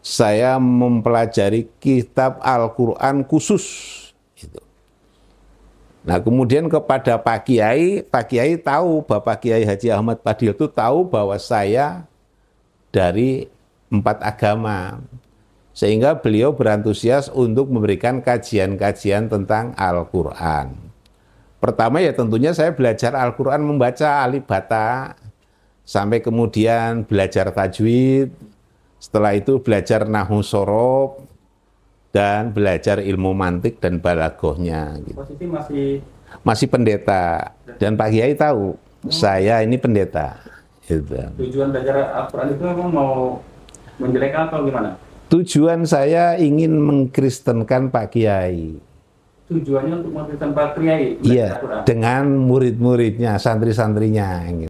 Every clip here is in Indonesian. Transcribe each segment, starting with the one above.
saya mempelajari kitab Al-Quran khusus. Gitu. Nah kemudian kepada Pak Kiai, Pak Kiai tahu, Bapak Kiai Haji Ahmad Padil itu tahu bahwa saya dari empat agama. Sehingga beliau berantusias untuk memberikan kajian-kajian tentang Al-Quran. Pertama ya tentunya saya belajar Al-Quran membaca alibata, sampai kemudian belajar tajwid, setelah itu belajar nahu sorob dan belajar ilmu mantik dan balagohnya. Gitu. masih masih pendeta dan Pak Kiai tahu hmm. saya ini pendeta. Gitu. Tujuan belajar Al-Quran itu memang mau menjelekkan atau gimana? Tujuan saya ingin mengkristenkan Pak Kiai tujuannya untuk mengkristenkan Pak Kiai. Iya, dengan murid-muridnya, santri-santrinya. Gitu.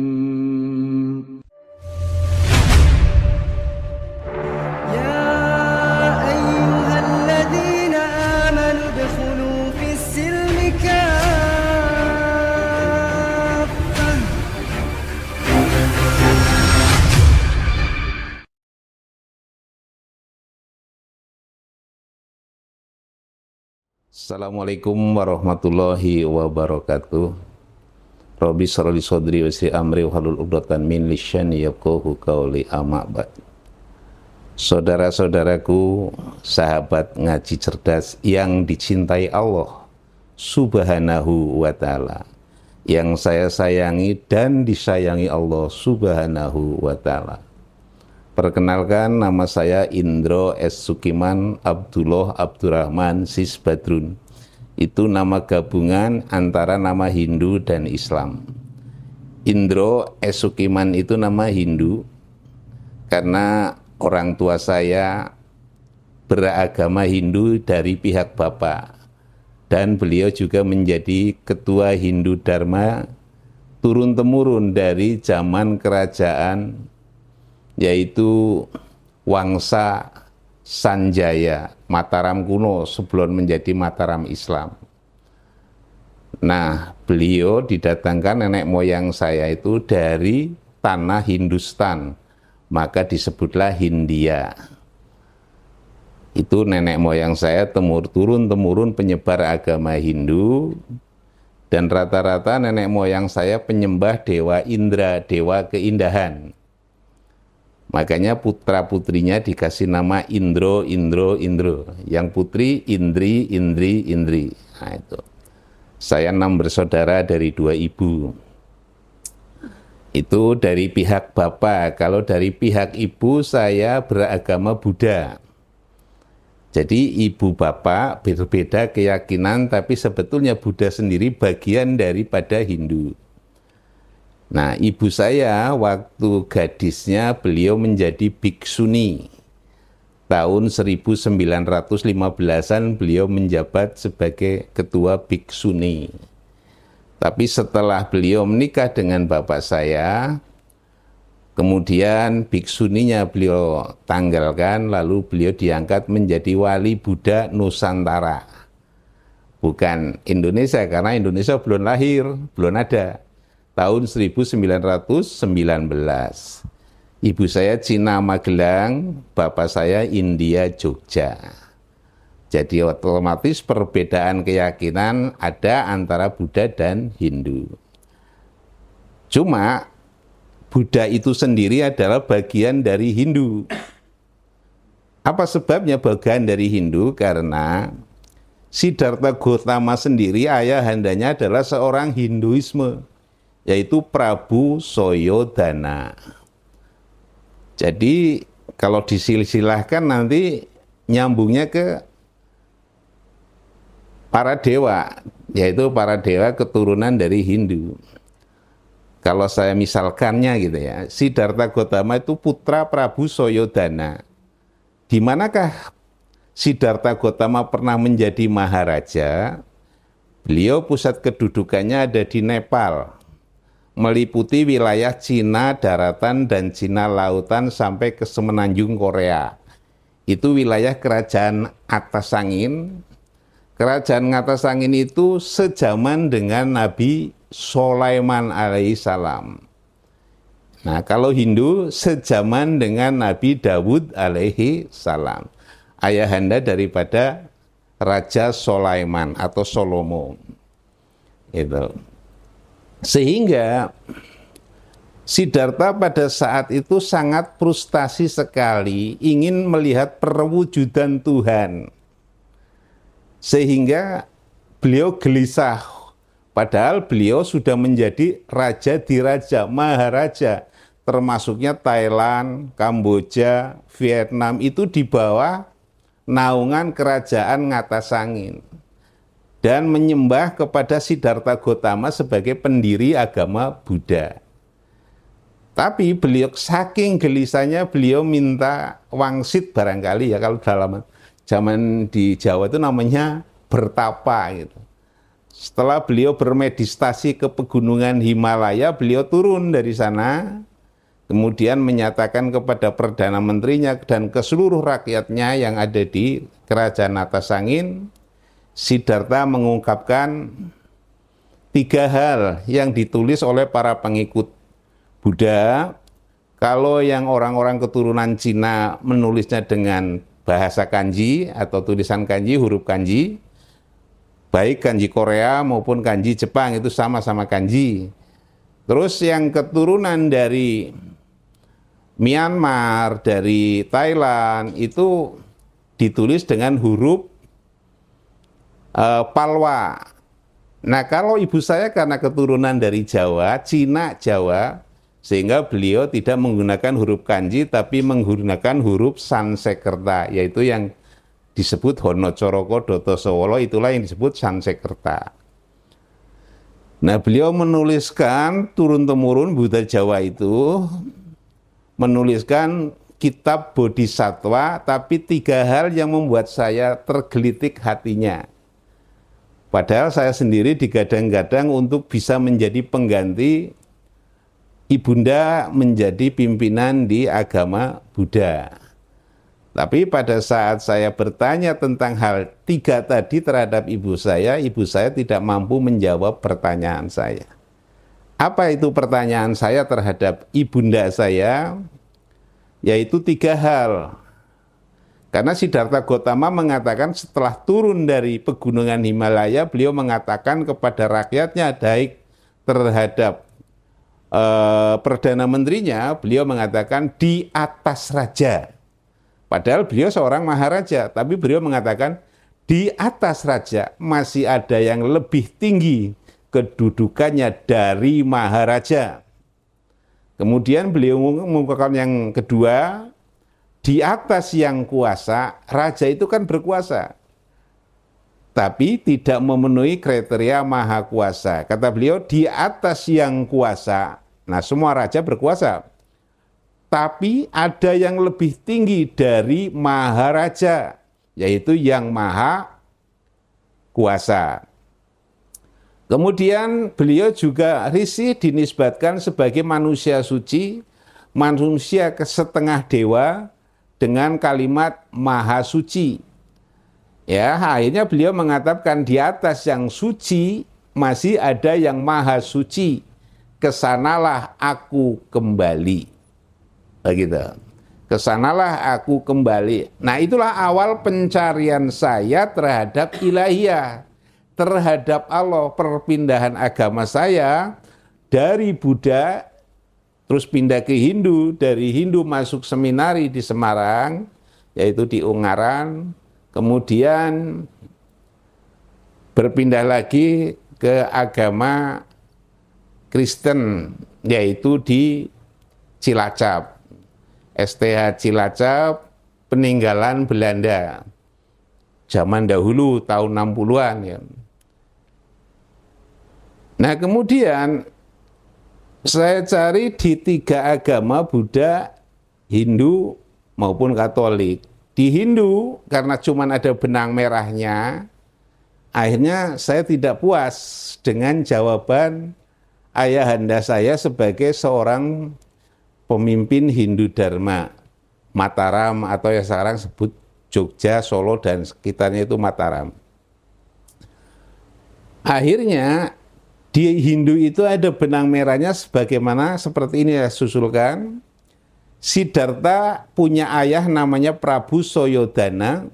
Assalamualaikum warahmatullahi wabarakatuh. Robi sarali sodri wa si amri halul uqdatan min lisyani yaqahu qauli amma amabat. Saudara-saudaraku, sahabat ngaji cerdas yang dicintai Allah Subhanahu wa taala. Yang saya sayangi dan disayangi Allah Subhanahu wa taala. Perkenalkan nama saya Indro S. Sukiman Abdullah Abdurrahman Sis Badrun. Itu nama gabungan antara nama Hindu dan Islam. Indro S. Sukiman itu nama Hindu karena orang tua saya beragama Hindu dari pihak bapak dan beliau juga menjadi ketua Hindu Dharma turun temurun dari zaman kerajaan yaitu Wangsa Sanjaya, Mataram kuno sebelum menjadi Mataram Islam. Nah, beliau didatangkan nenek moyang saya itu dari tanah Hindustan, maka disebutlah Hindia. Itu nenek moyang saya temur turun-temurun penyebar agama Hindu, dan rata-rata nenek moyang saya penyembah dewa Indra, dewa keindahan. Makanya putra-putrinya dikasih nama Indro, Indro, Indro. Yang putri Indri, Indri, Indri. Nah itu. Saya enam bersaudara dari dua ibu. Itu dari pihak bapak. Kalau dari pihak ibu saya beragama Buddha. Jadi ibu bapak berbeda keyakinan tapi sebetulnya Buddha sendiri bagian daripada Hindu. Nah, ibu saya waktu gadisnya beliau menjadi biksuni. Tahun 1915-an beliau menjabat sebagai ketua biksuni. Tapi setelah beliau menikah dengan bapak saya, kemudian biksuninya beliau tanggalkan, lalu beliau diangkat menjadi wali Buddha Nusantara. Bukan Indonesia, karena Indonesia belum lahir, belum ada tahun 1919. Ibu saya Cina Magelang, bapak saya India Jogja. Jadi otomatis perbedaan keyakinan ada antara Buddha dan Hindu. Cuma Buddha itu sendiri adalah bagian dari Hindu. Apa sebabnya bagian dari Hindu? Karena Siddhartha Gautama sendiri ayah handanya adalah seorang Hinduisme yaitu Prabu Soyodana. Jadi kalau disilsilahkan nanti nyambungnya ke para dewa, yaitu para dewa keturunan dari Hindu. Kalau saya misalkannya gitu ya, Siddhartha Gautama itu putra Prabu Soyodana. Di manakah Siddhartha Gautama pernah menjadi maharaja? Beliau pusat kedudukannya ada di Nepal meliputi wilayah Cina daratan dan Cina lautan sampai ke semenanjung Korea. Itu wilayah kerajaan atas angin. Kerajaan atas angin itu sejaman dengan Nabi Sulaiman alaihissalam. Nah, kalau Hindu sejaman dengan Nabi Dawud alaihi salam. Ayahanda daripada Raja Sulaiman atau Solomon. Itu. Sehingga Sidarta pada saat itu sangat frustasi sekali ingin melihat perwujudan Tuhan. Sehingga beliau gelisah. Padahal beliau sudah menjadi raja di raja maharaja. Termasuknya Thailand, Kamboja, Vietnam itu di bawah naungan kerajaan ngatas Sangin dan menyembah kepada Siddhartha Gautama sebagai pendiri agama Buddha. Tapi beliau saking gelisahnya beliau minta wangsit barangkali ya kalau dalam zaman di Jawa itu namanya bertapa gitu. Setelah beliau bermeditasi ke pegunungan Himalaya, beliau turun dari sana kemudian menyatakan kepada perdana menterinya dan ke seluruh rakyatnya yang ada di kerajaan atas Siddhartha mengungkapkan tiga hal yang ditulis oleh para pengikut Buddha. Kalau yang orang-orang keturunan Cina menulisnya dengan bahasa kanji atau tulisan kanji, huruf kanji, baik kanji Korea maupun kanji Jepang itu sama-sama kanji. Terus yang keturunan dari Myanmar, dari Thailand itu ditulis dengan huruf uh, Palwa. Nah, kalau ibu saya karena keturunan dari Jawa, Cina Jawa, sehingga beliau tidak menggunakan huruf kanji tapi menggunakan huruf sansekerta, yaitu yang disebut Hono Coroko Doto Sowolo, itulah yang disebut sansekerta. Nah, beliau menuliskan turun-temurun Buddha Jawa itu menuliskan kitab Bodhisatwa, tapi tiga hal yang membuat saya tergelitik hatinya. Padahal saya sendiri digadang-gadang untuk bisa menjadi pengganti ibunda menjadi pimpinan di agama Buddha. Tapi pada saat saya bertanya tentang hal tiga tadi terhadap ibu saya, ibu saya tidak mampu menjawab pertanyaan saya. Apa itu pertanyaan saya terhadap ibunda saya? Yaitu tiga hal. Karena Siddhartha Gautama mengatakan setelah turun dari pegunungan Himalaya, beliau mengatakan kepada rakyatnya baik terhadap eh, perdana menterinya, beliau mengatakan di atas raja. Padahal beliau seorang maharaja, tapi beliau mengatakan di atas raja masih ada yang lebih tinggi kedudukannya dari maharaja. Kemudian beliau mengungkapkan yang kedua, di atas yang kuasa, raja itu kan berkuasa. Tapi tidak memenuhi kriteria maha kuasa. Kata beliau, di atas yang kuasa, nah semua raja berkuasa. Tapi ada yang lebih tinggi dari maha raja, yaitu yang maha kuasa. Kemudian beliau juga risih dinisbatkan sebagai manusia suci, manusia setengah dewa, dengan kalimat maha suci. Ya, akhirnya beliau mengatakan di atas yang suci masih ada yang maha suci. Kesanalah aku kembali. Begitu. Kesanalah aku kembali. Nah itulah awal pencarian saya terhadap ilahiyah. Terhadap Allah perpindahan agama saya dari Buddha terus pindah ke Hindu, dari Hindu masuk seminari di Semarang, yaitu di Ungaran, kemudian berpindah lagi ke agama Kristen, yaitu di Cilacap, STH Cilacap, peninggalan Belanda. Zaman dahulu, tahun 60-an ya. Nah kemudian saya cari di tiga agama Buddha, Hindu maupun Katolik. Di Hindu karena cuma ada benang merahnya, akhirnya saya tidak puas dengan jawaban ayahanda saya sebagai seorang pemimpin Hindu Dharma Mataram atau yang sekarang sebut Jogja, Solo dan sekitarnya itu Mataram. Akhirnya di Hindu itu ada benang merahnya sebagaimana seperti ini ya susulkan. Siddhartha punya ayah namanya Prabu Soyodana.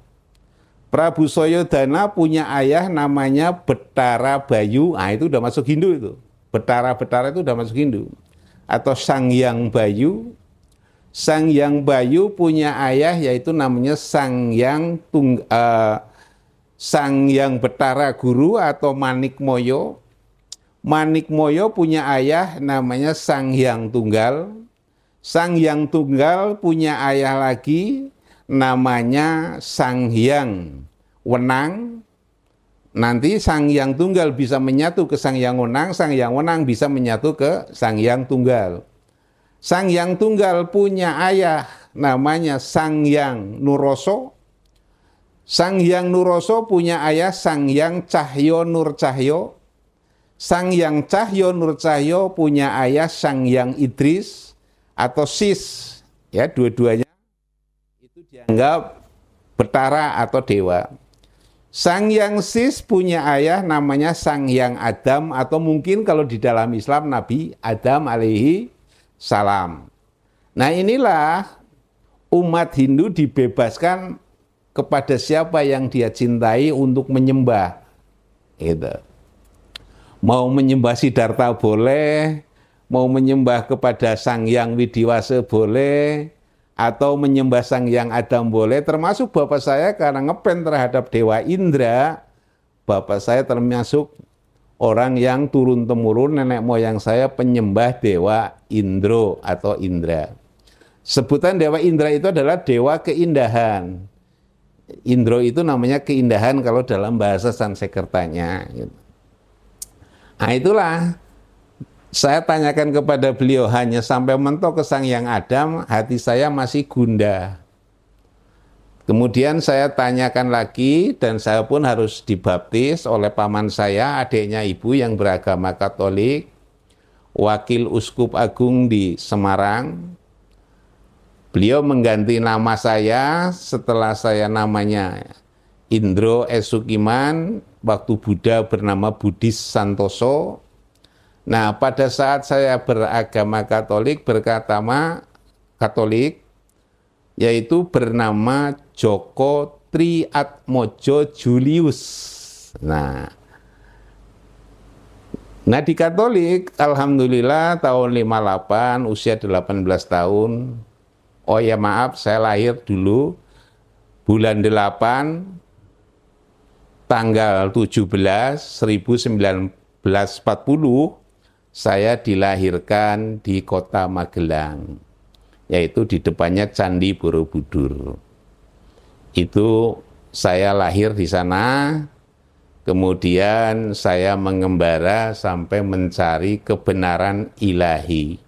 Prabu Soyodana punya ayah namanya Betara Bayu. Ah itu udah masuk Hindu itu. Betara-betara itu udah masuk Hindu. Atau Sang Yang Bayu. Sang Yang Bayu punya ayah yaitu namanya Sang Yang Tung, uh, eh, Sang Yang Betara Guru atau Manik Moyo Manik Moyo punya ayah namanya Sang Hyang Tunggal. Sang Hyang Tunggal punya ayah lagi namanya Sang Hyang Wenang. Nanti Sang Hyang Tunggal bisa menyatu ke Sang Hyang Wenang, Sang Hyang Wenang bisa menyatu ke Sang Hyang Tunggal. Sang Hyang Tunggal punya ayah namanya Sang Hyang Nuroso. Sang Hyang Nuroso punya ayah Sang Hyang Cahyo Nur Cahyo. Sang Yang Cahyo Nur Cahyo punya ayah Sang Yang Idris atau Sis. Ya, dua-duanya itu dianggap bertara atau dewa. Sang Yang Sis punya ayah namanya Sang Yang Adam atau mungkin kalau di dalam Islam Nabi Adam alaihi salam. Nah inilah umat Hindu dibebaskan kepada siapa yang dia cintai untuk menyembah. Gitu. Mau menyembah Sidarta boleh, mau menyembah kepada Sang Yang Widiwase boleh, atau menyembah Sang Yang Adam boleh, termasuk bapak saya karena ngepen terhadap Dewa Indra, bapak saya termasuk orang yang turun-temurun nenek moyang saya penyembah Dewa Indro atau Indra. Sebutan Dewa Indra itu adalah Dewa Keindahan. Indro itu namanya keindahan kalau dalam bahasa Sansekertanya. Gitu. Nah itulah saya tanyakan kepada beliau hanya sampai mentok ke Sang Yang Adam, hati saya masih gunda. Kemudian saya tanyakan lagi dan saya pun harus dibaptis oleh paman saya, adiknya ibu yang beragama Katolik, wakil uskup agung di Semarang. Beliau mengganti nama saya setelah saya namanya Indro Esukiman, waktu Buddha bernama Budis Santoso. Nah, pada saat saya beragama Katolik berkata berkatama Katolik yaitu bernama Joko Triatmojo Julius. Nah, Nah di Katolik, Alhamdulillah tahun 58, usia 18 tahun. Oh ya maaf, saya lahir dulu bulan 8, tanggal 17 1940 saya dilahirkan di kota Magelang yaitu di depannya Candi Borobudur. Itu saya lahir di sana, kemudian saya mengembara sampai mencari kebenaran ilahi.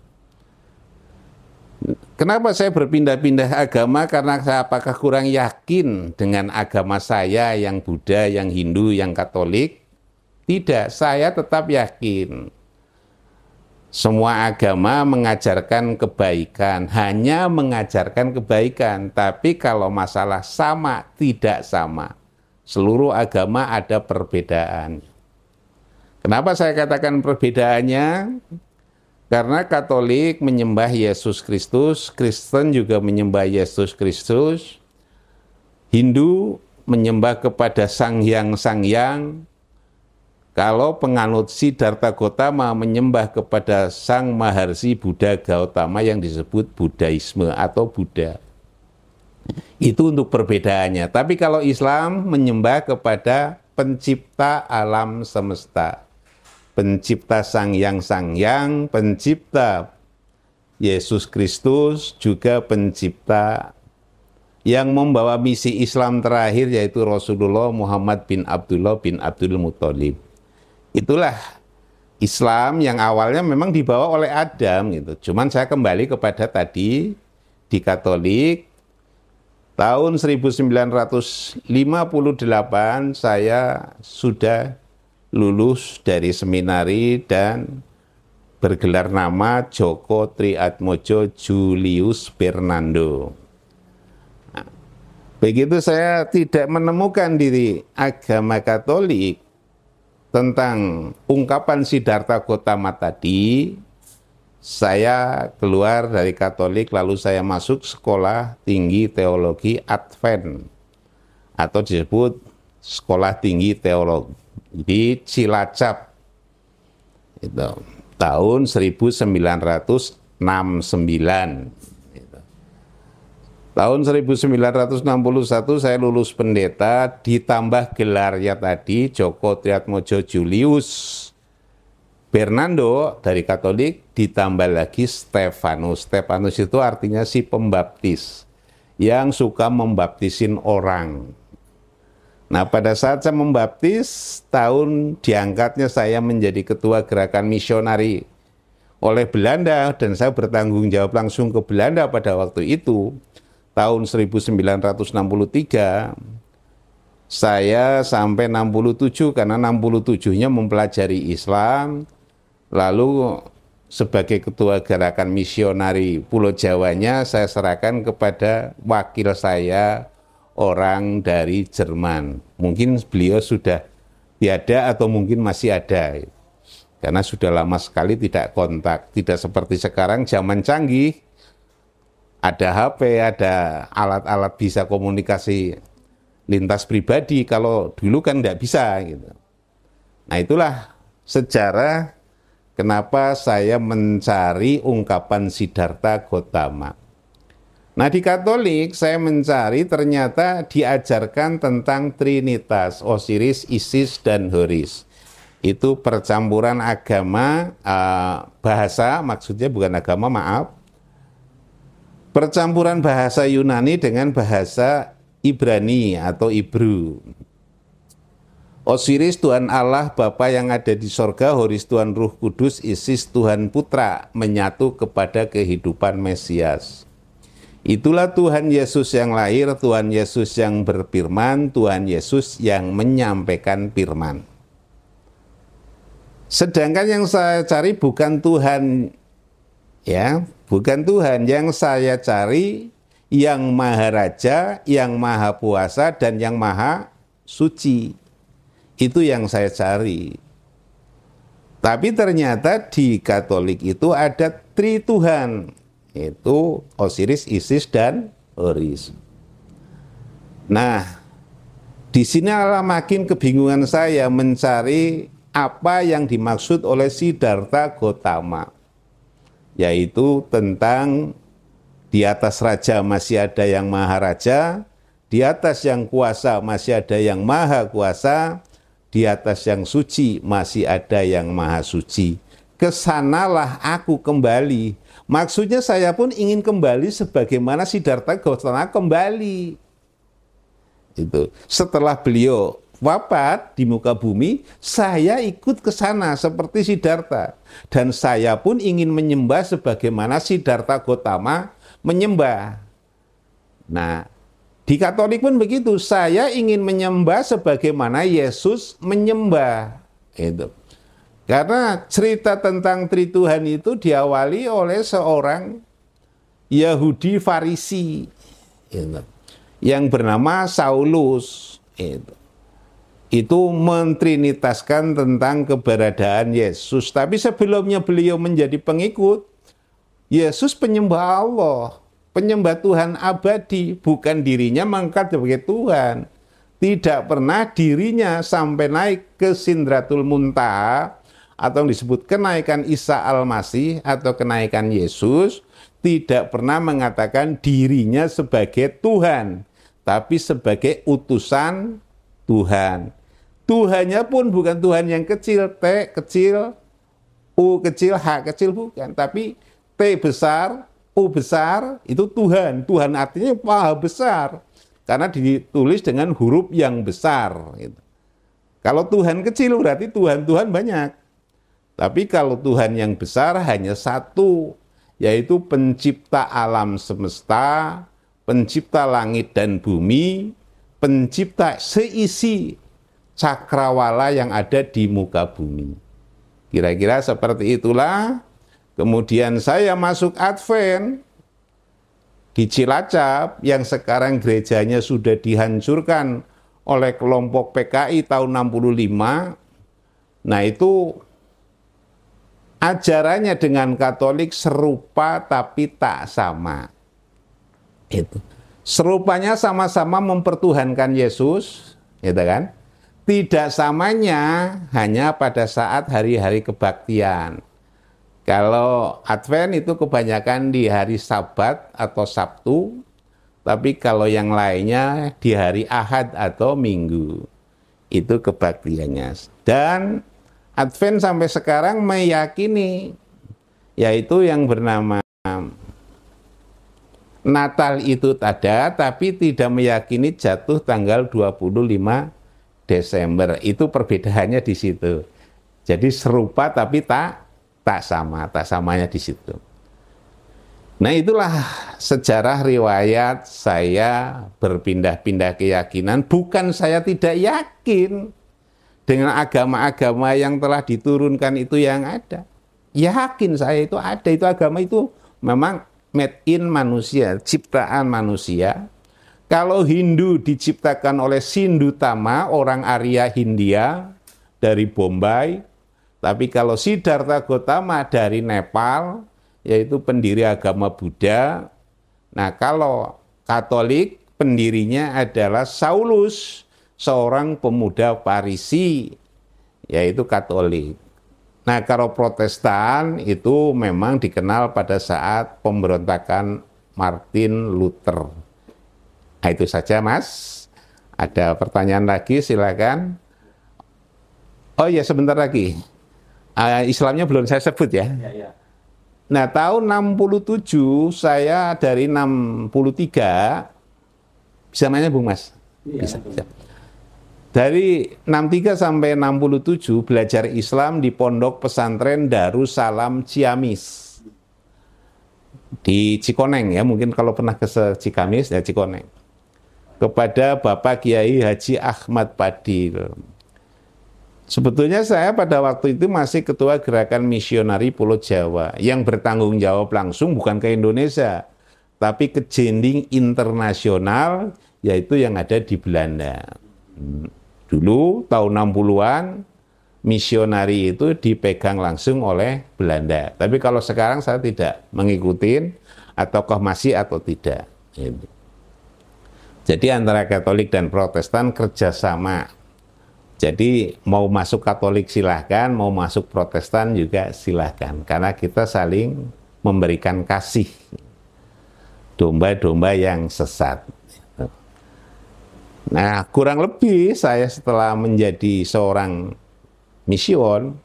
Kenapa saya berpindah-pindah agama? Karena saya apakah kurang yakin dengan agama saya yang Buddha, yang Hindu, yang Katolik? Tidak, saya tetap yakin. Semua agama mengajarkan kebaikan, hanya mengajarkan kebaikan. Tapi kalau masalah sama, tidak sama. Seluruh agama ada perbedaan. Kenapa saya katakan perbedaannya? Karena Katolik menyembah Yesus Kristus, Kristen juga menyembah Yesus Kristus, Hindu menyembah kepada Sang Hyang Sang Hyang, Kalau penganut Siddhartha Gautama menyembah kepada Sang Maharsi Buddha Gautama yang disebut Buddhaisme atau Buddha. Itu untuk perbedaannya. Tapi kalau Islam menyembah kepada pencipta alam semesta pencipta Sang Yang Sang Yang, pencipta Yesus Kristus, juga pencipta yang membawa misi Islam terakhir yaitu Rasulullah Muhammad bin Abdullah bin Abdul Muthalib. Itulah Islam yang awalnya memang dibawa oleh Adam gitu. Cuman saya kembali kepada tadi di Katolik tahun 1958 saya sudah lulus dari seminari dan bergelar nama Joko Triatmojo Julius Fernando. Nah, begitu saya tidak menemukan diri agama Katolik tentang ungkapan Siddhartha Gautama tadi, saya keluar dari Katolik lalu saya masuk sekolah tinggi teologi Advent atau disebut sekolah tinggi teologi di Cilacap itu tahun 1969 itu. tahun 1961 saya lulus pendeta ditambah gelarnya tadi Joko Triatmojo Julius Fernando dari Katolik ditambah lagi Stefanus. Stefanus itu artinya si pembaptis yang suka membaptisin orang. Nah, pada saat saya membaptis, tahun diangkatnya saya menjadi ketua gerakan misionari oleh Belanda dan saya bertanggung jawab langsung ke Belanda pada waktu itu. Tahun 1963 saya sampai 67 karena 67-nya mempelajari Islam. Lalu sebagai ketua gerakan misionari Pulau Jawanya saya serahkan kepada wakil saya orang dari Jerman. Mungkin beliau sudah tiada atau mungkin masih ada. Karena sudah lama sekali tidak kontak. Tidak seperti sekarang zaman canggih. Ada HP, ada alat-alat bisa komunikasi lintas pribadi. Kalau dulu kan tidak bisa. Gitu. Nah itulah sejarah kenapa saya mencari ungkapan Siddhartha Gautama. Nah di Katolik saya mencari ternyata diajarkan tentang Trinitas, Osiris, Isis, dan Horis. Itu percampuran agama, eh, bahasa, maksudnya bukan agama, maaf. Percampuran bahasa Yunani dengan bahasa Ibrani atau Ibru. Osiris Tuhan Allah Bapa yang ada di sorga, Horis Tuhan Ruh Kudus, Isis Tuhan Putra menyatu kepada kehidupan Mesias. Itulah Tuhan Yesus yang lahir, Tuhan Yesus yang berfirman, Tuhan Yesus yang menyampaikan firman. Sedangkan yang saya cari bukan Tuhan ya, bukan Tuhan yang saya cari yang maha raja, yang maha puasa dan yang maha suci. Itu yang saya cari. Tapi ternyata di Katolik itu ada Tri Tuhan itu Osiris, Isis dan Horus. Nah, di sini makin kebingungan saya mencari apa yang dimaksud oleh Siddhartha Gautama, yaitu tentang di atas raja masih ada yang maharaja, di atas yang kuasa masih ada yang maha kuasa, di atas yang suci masih ada yang maha suci. Kesanalah aku kembali Maksudnya saya pun ingin kembali sebagaimana Siddhartha Gautama kembali. Itu. Setelah beliau wafat di muka bumi, saya ikut ke sana seperti Siddhartha. Dan saya pun ingin menyembah sebagaimana Siddhartha Gautama menyembah. Nah, di Katolik pun begitu. Saya ingin menyembah sebagaimana Yesus menyembah. Itu. Karena cerita tentang Trituhan itu diawali oleh seorang Yahudi Farisi ya yang bernama Saulus. Ya itu, Itu mentrinitaskan tentang keberadaan Yesus. Tapi sebelumnya beliau menjadi pengikut, Yesus penyembah Allah, penyembah Tuhan abadi, bukan dirinya mengangkat sebagai Tuhan. Tidak pernah dirinya sampai naik ke Sindratul Muntah atau yang disebut kenaikan Isa Al-Masih atau kenaikan Yesus tidak pernah mengatakan dirinya sebagai Tuhan, tapi sebagai utusan Tuhan. Tuhannya pun bukan Tuhan yang kecil, T kecil, U kecil, H kecil bukan, tapi T besar, U besar itu Tuhan. Tuhan artinya paha besar karena ditulis dengan huruf yang besar gitu. Kalau Tuhan kecil berarti Tuhan Tuhan banyak. Tapi kalau Tuhan yang besar hanya satu, yaitu pencipta alam semesta, pencipta langit dan bumi, pencipta seisi cakrawala yang ada di muka bumi. Kira-kira seperti itulah. Kemudian saya masuk Advent di Cilacap yang sekarang gerejanya sudah dihancurkan oleh kelompok PKI tahun 65. Nah itu ajarannya dengan Katolik serupa tapi tak sama. Itu. Serupanya sama-sama mempertuhankan Yesus, gitu kan? Tidak samanya hanya pada saat hari-hari kebaktian. Kalau Advent itu kebanyakan di hari Sabat atau Sabtu, tapi kalau yang lainnya di hari Ahad atau Minggu. Itu kebaktiannya. Dan Advent sampai sekarang meyakini yaitu yang bernama Natal itu ada tapi tidak meyakini jatuh tanggal 25 Desember. Itu perbedaannya di situ. Jadi serupa tapi tak tak sama, tak samanya di situ. Nah itulah sejarah riwayat saya berpindah-pindah keyakinan. Bukan saya tidak yakin, dengan agama-agama yang telah diturunkan itu yang ada. Yakin saya itu ada, itu agama itu memang made in manusia, ciptaan manusia. Kalau Hindu diciptakan oleh Sindu Tama, orang Arya Hindia dari Bombay, tapi kalau Siddhartha Gautama dari Nepal, yaitu pendiri agama Buddha. Nah, kalau Katolik pendirinya adalah Saulus seorang pemuda Parisi, yaitu Katolik. Nah, kalau Protestan itu memang dikenal pada saat pemberontakan Martin Luther. Nah, itu saja, Mas. Ada pertanyaan lagi, silakan. Oh ya, sebentar lagi. Uh, Islamnya belum saya sebut ya. Iya, iya. Nah, tahun 67 saya dari 63 bisa nanya Bung Mas? Iya, bisa. Ya, bisa. Dari 63 sampai 67 belajar Islam di Pondok Pesantren Darussalam Ciamis. Di Cikoneng ya, mungkin kalau pernah ke Cikamis ya Cikoneng. Kepada Bapak Kiai Haji Ahmad Padil. Sebetulnya saya pada waktu itu masih ketua gerakan misionari Pulau Jawa yang bertanggung jawab langsung bukan ke Indonesia, tapi ke jending internasional yaitu yang ada di Belanda. Hmm. Dulu tahun 60-an misionari itu dipegang langsung oleh Belanda. Tapi kalau sekarang saya tidak mengikuti ataukah masih atau tidak. Jadi antara Katolik dan Protestan kerjasama. Jadi mau masuk Katolik silahkan, mau masuk Protestan juga silahkan. Karena kita saling memberikan kasih domba-domba yang sesat. Nah, kurang lebih saya setelah menjadi seorang mision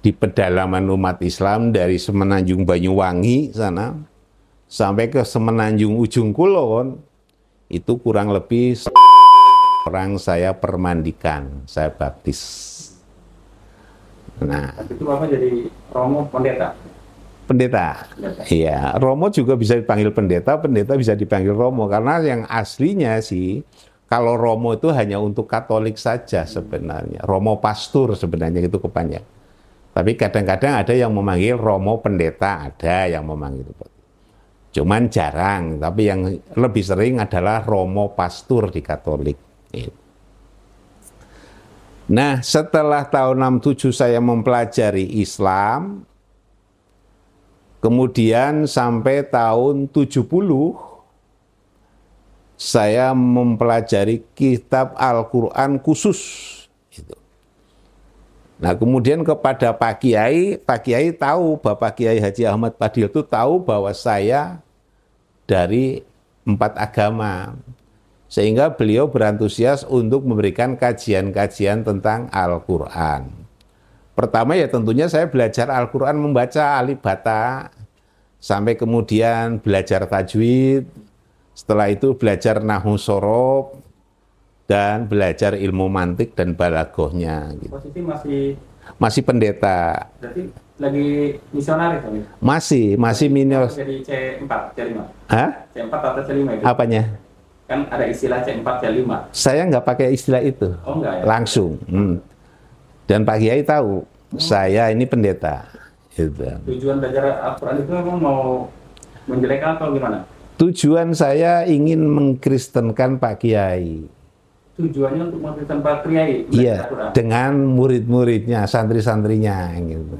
di pedalaman umat Islam dari Semenanjung Banyuwangi sana sampai ke Semenanjung Ujung Kulon itu kurang lebih orang saya permandikan, saya baptis. Nah, itu apa jadi romo pendeta? pendeta. Iya, Romo juga bisa dipanggil pendeta, pendeta bisa dipanggil Romo karena yang aslinya sih kalau Romo itu hanya untuk Katolik saja sebenarnya. Romo pastor sebenarnya itu kepanjang. Tapi kadang-kadang ada yang memanggil Romo pendeta, ada yang memanggil Cuman jarang, tapi yang lebih sering adalah Romo pastor di Katolik. Gitu. Nah, setelah tahun 67 saya mempelajari Islam, Kemudian sampai tahun 70 saya mempelajari kitab Al-Qur'an khusus gitu. Nah, kemudian kepada Pak Kiai, Pak Kiai tahu Bapak Kiai Haji Ahmad Padil itu tahu bahwa saya dari empat agama. Sehingga beliau berantusias untuk memberikan kajian-kajian tentang Al-Quran. Pertama ya tentunya saya belajar Al-Quran membaca alibata, sampai kemudian belajar tajwid, setelah itu belajar nahu sorob, dan belajar ilmu mantik dan balagohnya. Gitu. Posisi masih masih pendeta. Berarti lagi misionaris kan? Masih, masih minior. Jadi C4, C5. Hah? C4 atau C5 itu? Apanya? Kan ada istilah C4, C5. Saya nggak pakai istilah itu. Oh enggak ya? Langsung. Hmm. Dan Pak Kiai tahu, hmm. saya ini pendeta. Gitu. Tujuan belajar Al-Quran itu memang mau menjelekkan atau gimana? Tujuan saya ingin mengkristenkan Pak Kiai. Tujuannya untuk mengkristen Pak Kiai? Iya, dengan murid-muridnya, santri-santrinya gitu.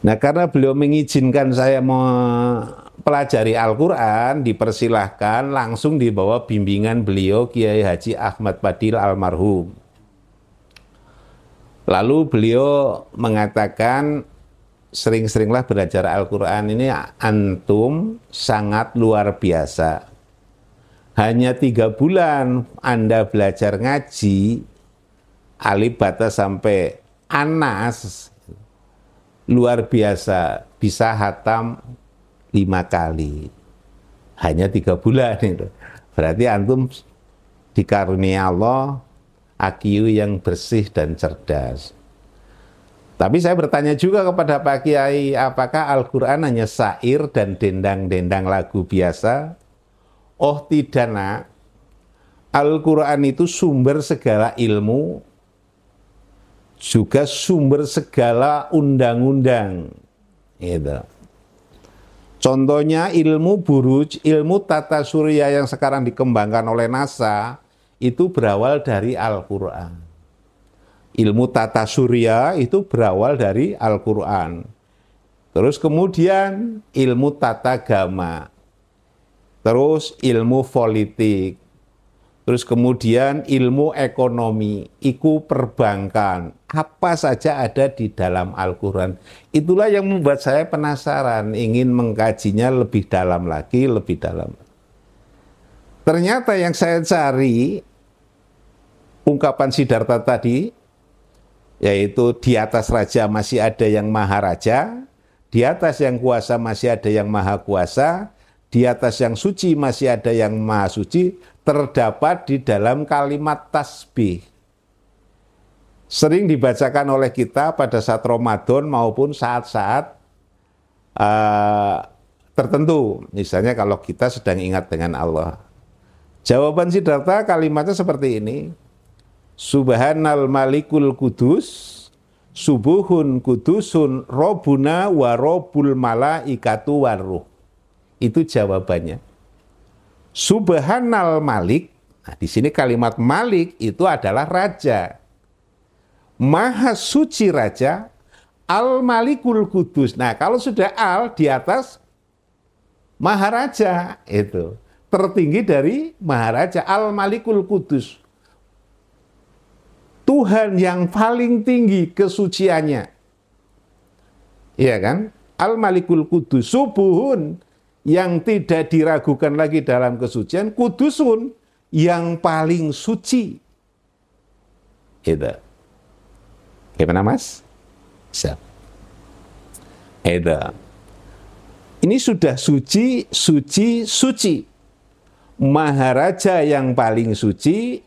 Nah karena beliau mengizinkan saya mempelajari Al-Quran, dipersilahkan langsung dibawa bimbingan beliau Kiai Haji Ahmad Padil almarhum. Lalu beliau mengatakan sering-seringlah belajar Al-Quran ini antum sangat luar biasa. Hanya tiga bulan Anda belajar ngaji, alif bata sampai anas, luar biasa, bisa hatam lima kali. Hanya tiga bulan itu. Berarti antum dikarunia Allah IQ yang bersih dan cerdas. Tapi saya bertanya juga kepada Pak Kiai, apakah Al-Quran hanya sair dan dendang-dendang lagu biasa? Oh tidak nak, Al-Quran itu sumber segala ilmu, juga sumber segala undang-undang. Gitu. Contohnya ilmu buruj, ilmu tata surya yang sekarang dikembangkan oleh NASA, itu berawal dari Al-Quran. Ilmu tata surya itu berawal dari Al-Quran. Terus kemudian ilmu tata gama. Terus ilmu politik. Terus kemudian ilmu ekonomi, iku perbankan. Apa saja ada di dalam Al-Quran. Itulah yang membuat saya penasaran, ingin mengkajinya lebih dalam lagi, lebih dalam Ternyata yang saya cari ungkapan Siddhartha tadi, yaitu di atas raja masih ada yang maharaja, di atas yang kuasa masih ada yang maha kuasa, di atas yang suci masih ada yang maha suci, terdapat di dalam kalimat tasbih. Sering dibacakan oleh kita pada saat Ramadan maupun saat-saat uh, tertentu. Misalnya kalau kita sedang ingat dengan Allah. Jawaban Siddhartha kalimatnya seperti ini. Subhanal Malikul Kudus Subuhun Kudusun Robuna Warobul Malaikatu Waruh. Itu jawabannya. Subhanal Malik. Nah, di sini kalimat Malik itu adalah raja. Maha suci raja Al Malikul Kudus. Nah, kalau sudah al di atas maharaja itu tertinggi dari maharaja Al Malikul Kudus. Tuhan yang paling tinggi kesuciannya. Iya kan? Al-Malikul Kudus, subuhun yang tidak diragukan lagi dalam kesucian, kudusun yang paling suci. Itu. Gimana mas? Siap. Itu. Ini sudah suci, suci, suci. Maharaja yang paling suci,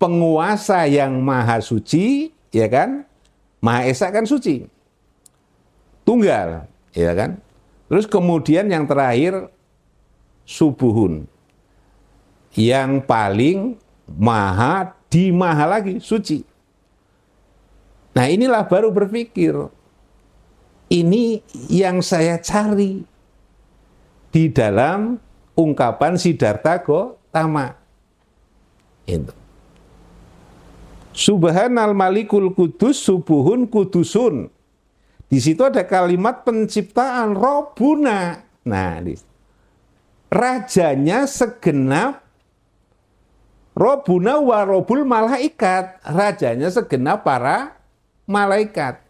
penguasa yang maha suci, ya kan? Maha Esa kan suci. Tunggal, ya kan? Terus kemudian yang terakhir subuhun. Yang paling maha di maha lagi suci. Nah, inilah baru berpikir. Ini yang saya cari di dalam ungkapan Siddhartha Gautama. Itu. Subhanal Malikul Kudus Subuhun Kudusun. Di situ ada kalimat penciptaan Robuna. Nah, di, rajanya segenap Robuna warobul malaikat, rajanya segenap para malaikat.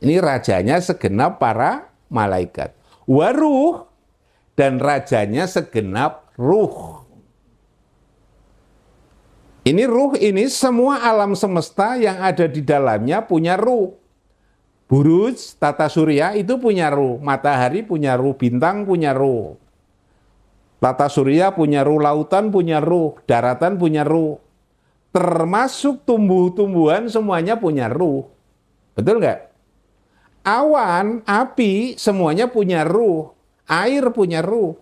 Ini rajanya segenap para malaikat. Waruh dan rajanya segenap ruh. Ini ruh ini semua alam semesta yang ada di dalamnya punya ruh. Buruj, tata surya itu punya ruh, matahari punya ruh, bintang punya ruh. Tata surya punya ruh, lautan punya ruh, daratan punya ruh. Termasuk tumbuh-tumbuhan semuanya punya ruh. Betul nggak? Awan, api, semuanya punya ruh. Air punya ruh.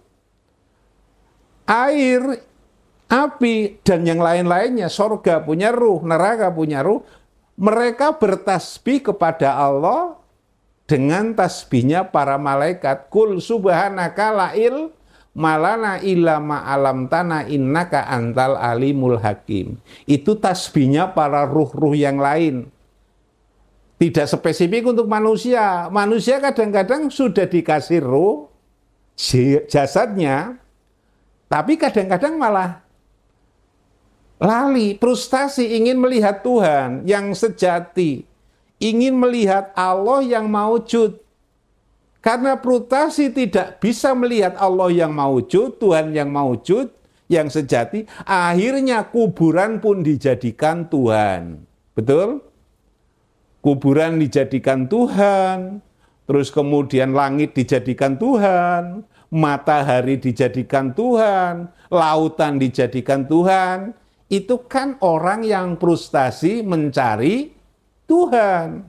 Air api dan yang lain-lainnya, sorga punya ruh, neraka punya ruh, mereka bertasbih kepada Allah dengan tasbihnya para malaikat. Kul subhanaka la'il malana ilama alam tanah innaka antal alimul hakim. Itu tasbihnya para ruh-ruh yang lain. Tidak spesifik untuk manusia. Manusia kadang-kadang sudah dikasih ruh, jasadnya, tapi kadang-kadang malah lali, frustasi ingin melihat Tuhan yang sejati, ingin melihat Allah yang maujud. Karena frustasi tidak bisa melihat Allah yang maujud, Tuhan yang maujud, yang sejati, akhirnya kuburan pun dijadikan Tuhan. Betul? Kuburan dijadikan Tuhan, terus kemudian langit dijadikan Tuhan, matahari dijadikan Tuhan, lautan dijadikan Tuhan, itu kan orang yang frustasi mencari Tuhan.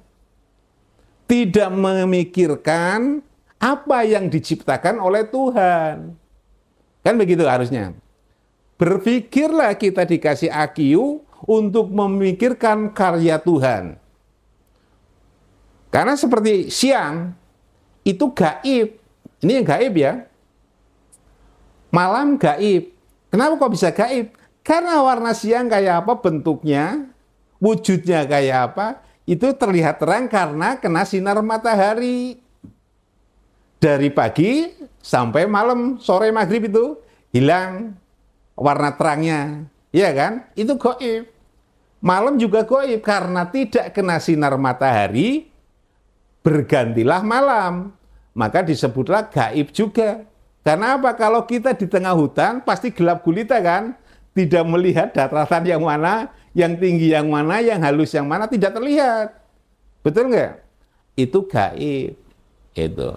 Tidak memikirkan apa yang diciptakan oleh Tuhan. Kan begitu harusnya. Berpikirlah kita dikasih akiu untuk memikirkan karya Tuhan. Karena seperti siang, itu gaib. Ini yang gaib ya. Malam gaib. Kenapa kok bisa gaib? Karena warna siang kayak apa bentuknya, wujudnya kayak apa, itu terlihat terang karena kena sinar matahari. Dari pagi sampai malam, sore maghrib itu hilang warna terangnya. Iya kan? Itu goib. Malam juga goib karena tidak kena sinar matahari, bergantilah malam. Maka disebutlah gaib juga. Karena apa? Kalau kita di tengah hutan pasti gelap gulita kan? tidak melihat dataran yang mana, yang tinggi yang mana, yang halus yang mana, tidak terlihat. Betul nggak? Itu gaib. Itu.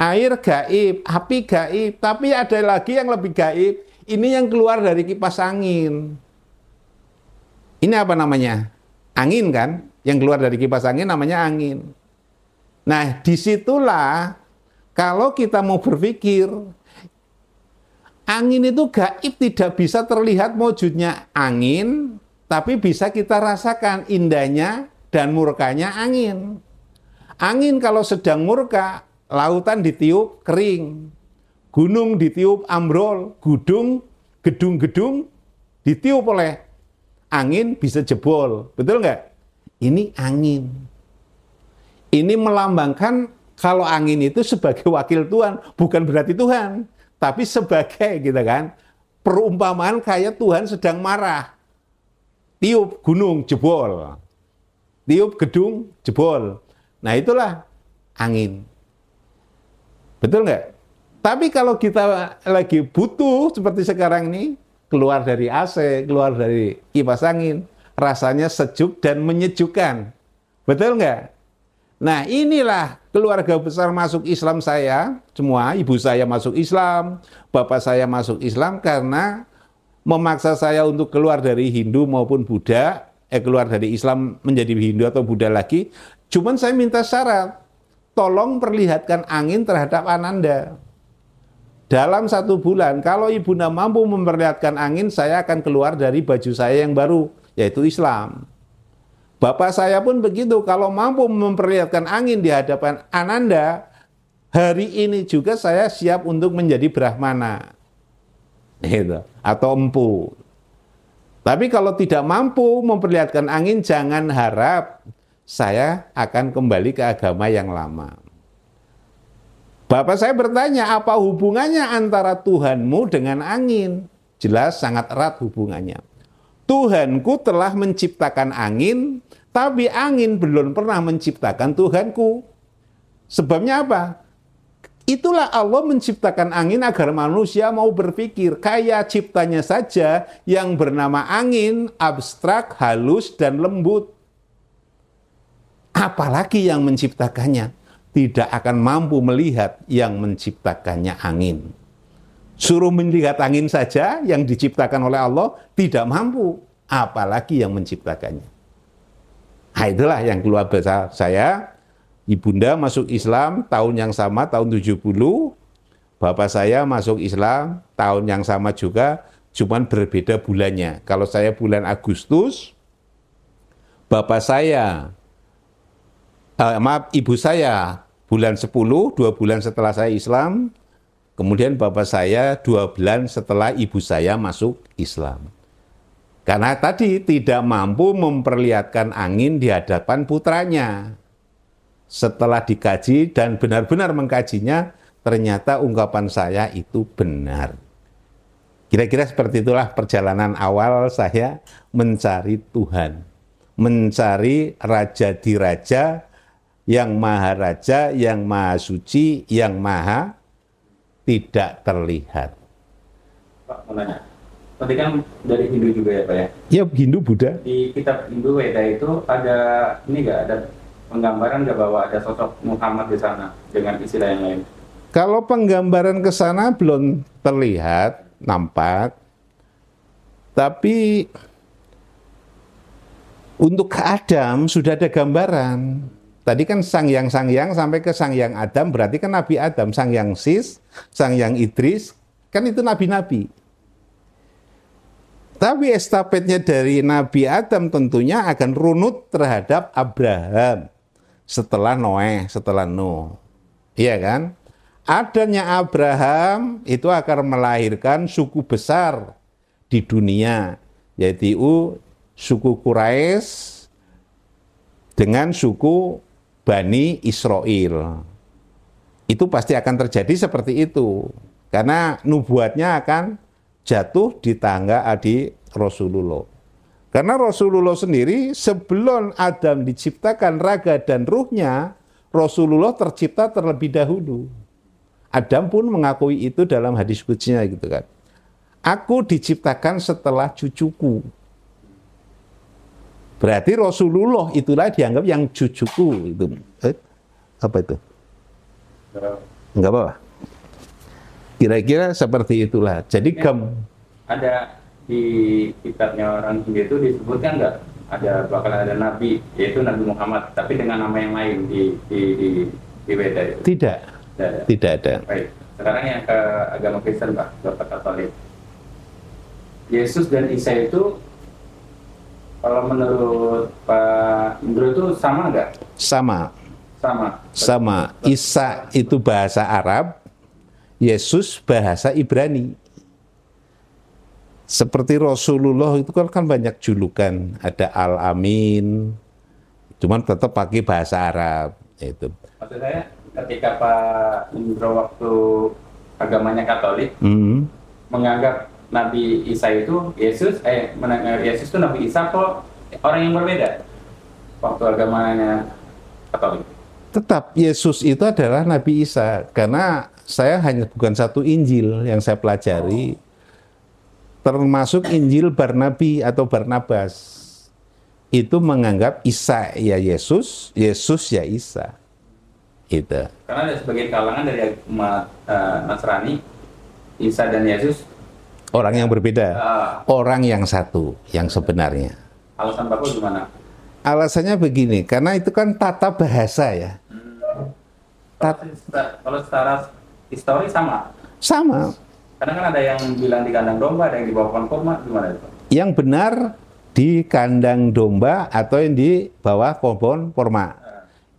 Air gaib, api gaib, tapi ada lagi yang lebih gaib. Ini yang keluar dari kipas angin. Ini apa namanya? Angin kan? Yang keluar dari kipas angin namanya angin. Nah, disitulah kalau kita mau berpikir Angin itu gaib tidak bisa terlihat wujudnya angin, tapi bisa kita rasakan indahnya dan murkanya angin. Angin kalau sedang murka, lautan ditiup kering, gunung ditiup ambrol, gudung, gedung-gedung ditiup oleh angin bisa jebol. Betul nggak? Ini angin. Ini melambangkan kalau angin itu sebagai wakil Tuhan, bukan berarti Tuhan tapi sebagai gitu kan perumpamaan kayak Tuhan sedang marah. Tiup gunung jebol. Tiup gedung jebol. Nah itulah angin. Betul nggak? Tapi kalau kita lagi butuh seperti sekarang ini, keluar dari AC, keluar dari kipas angin, rasanya sejuk dan menyejukkan. Betul nggak? Nah inilah keluarga besar masuk Islam saya, semua ibu saya masuk Islam, bapak saya masuk Islam karena memaksa saya untuk keluar dari Hindu maupun Buddha, eh keluar dari Islam menjadi Hindu atau Buddha lagi. Cuman saya minta syarat, tolong perlihatkan angin terhadap Ananda. Dalam satu bulan, kalau ibu mampu memperlihatkan angin, saya akan keluar dari baju saya yang baru, yaitu Islam. Bapak saya pun begitu, kalau mampu memperlihatkan angin di hadapan Ananda, hari ini juga saya siap untuk menjadi Brahmana. Gitu. Atau empu. Tapi kalau tidak mampu memperlihatkan angin, jangan harap saya akan kembali ke agama yang lama. Bapak saya bertanya, apa hubungannya antara Tuhanmu dengan angin? Jelas sangat erat hubungannya. Tuhanku telah menciptakan angin, tapi angin belum pernah menciptakan Tuhanku. Sebabnya apa? Itulah Allah menciptakan angin agar manusia mau berpikir kaya ciptanya saja yang bernama angin, abstrak, halus, dan lembut. Apalagi yang menciptakannya tidak akan mampu melihat yang menciptakannya angin. Suruh melihat angin saja yang diciptakan oleh Allah tidak mampu apalagi yang menciptakannya. Nah, itulah yang keluar besar saya. Ibunda masuk Islam tahun yang sama, tahun 70. Bapak saya masuk Islam tahun yang sama juga, cuman berbeda bulannya. Kalau saya bulan Agustus, bapak saya, eh, maaf, ibu saya bulan 10, dua bulan setelah saya Islam, kemudian bapak saya dua bulan setelah ibu saya masuk Islam. Karena tadi tidak mampu memperlihatkan angin di hadapan putranya. Setelah dikaji dan benar-benar mengkajinya, ternyata ungkapan saya itu benar. Kira-kira seperti itulah perjalanan awal saya mencari Tuhan. Mencari Raja di Raja, yang Maha Raja, yang Maha Suci, yang Maha tidak terlihat. Pak, tapi kan dari Hindu juga ya Pak ya? Iya Hindu, Buddha. Di kitab Hindu Weda itu ada, ini nggak ada penggambaran nggak bahwa ada sosok Muhammad di sana dengan istilah yang lain? Kalau penggambaran ke sana belum terlihat, nampak. Tapi untuk Adam sudah ada gambaran. Tadi kan Sang Yang Sang Yang sampai ke Sang Yang Adam berarti kan Nabi Adam, Sang Yang Sis, Sang Yang Idris, kan itu nabi-nabi. Tapi estafetnya dari Nabi Adam tentunya akan runut terhadap Abraham setelah Noe setelah Nuh. Iya kan? Adanya Abraham itu akan melahirkan suku besar di dunia, yaitu suku Quraisy dengan suku Bani Israel. Itu pasti akan terjadi seperti itu. Karena nubuatnya akan jatuh di tangga adi Rasulullah. Karena Rasulullah sendiri sebelum Adam diciptakan raga dan ruhnya, Rasulullah tercipta terlebih dahulu. Adam pun mengakui itu dalam hadis kucinya gitu kan. Aku diciptakan setelah cucuku. Berarti Rasulullah itulah dianggap yang cucuku itu. Eh, apa itu? Enggak apa-apa. Kira-kira seperti itulah. Jadi ya, kem ada di kitabnya orang Hindu itu disebutkan nggak ada bakal ada nabi yaitu Nabi Muhammad tapi dengan nama yang lain di di di, di Weda itu. Tidak. Tidak ada. Tidak ada. Baik. Sekarang yang ke agama Kristen Pak, Bapak Katolik. Yesus dan Isa itu kalau menurut Pak Indro itu sama nggak? Sama. Sama. Sama. Isa itu bahasa Arab, Yesus bahasa Ibrani. Seperti Rasulullah itu kan, kan banyak julukan, ada Al-Amin, cuman tetap pakai bahasa Arab. Itu. Maksud saya, ketika Pak Indro waktu agamanya Katolik, mm -hmm. menganggap Nabi Isa itu Yesus, eh, eh Yesus itu Nabi Isa kok orang yang berbeda waktu agamanya Katolik. Tetap Yesus itu adalah Nabi Isa karena saya hanya bukan satu Injil yang saya pelajari, termasuk Injil Barnabi atau Barnabas. Itu menganggap Isa ya Yesus, Yesus ya Isa. Itu. Karena ada sebagian kalangan dari umat uh, eh, Isa dan Yesus orang yang berbeda, uh, orang yang satu yang sebenarnya. Alasan Bapak gimana? Alasannya begini, karena itu kan tata bahasa ya. Tata, hmm. kalau secara histori sama? Sama. Karena kan ada yang bilang di kandang domba, ada yang di bawah pohon kurma, gimana itu? Yang benar di kandang domba atau yang di bawah pohon kurma.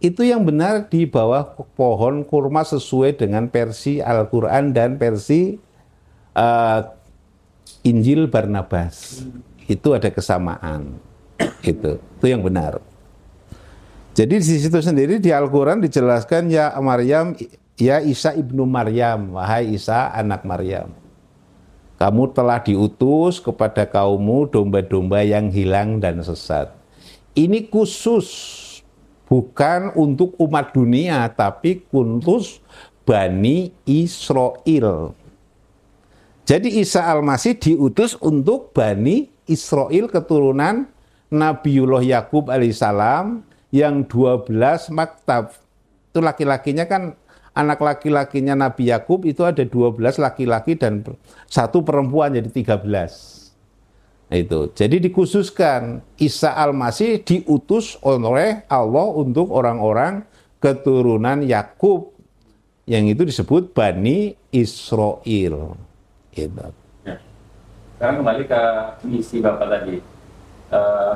Eh. Itu yang benar di bawah pohon kurma sesuai dengan versi Al-Quran dan versi uh, Injil Barnabas. Hmm. Itu ada kesamaan. itu, itu yang benar. Jadi di situ sendiri di Al-Quran dijelaskan ya Maryam Ya Isa ibnu Maryam, wahai Isa anak Maryam. Kamu telah diutus kepada kaummu domba-domba yang hilang dan sesat. Ini khusus bukan untuk umat dunia, tapi khusus Bani Israel. Jadi Isa Al-Masih diutus untuk Bani Israel keturunan Nabiullah Yakub alaihissalam yang 12 maktab. Itu laki-lakinya kan anak laki-lakinya Nabi Yakub itu ada 12 laki-laki dan satu perempuan jadi 13. Nah, itu. Jadi dikhususkan Isa Al-Masih diutus oleh Allah untuk orang-orang keturunan Yakub yang itu disebut Bani Israel. Gitu. Ya. sekarang kembali ke misi Bapak tadi. Uh,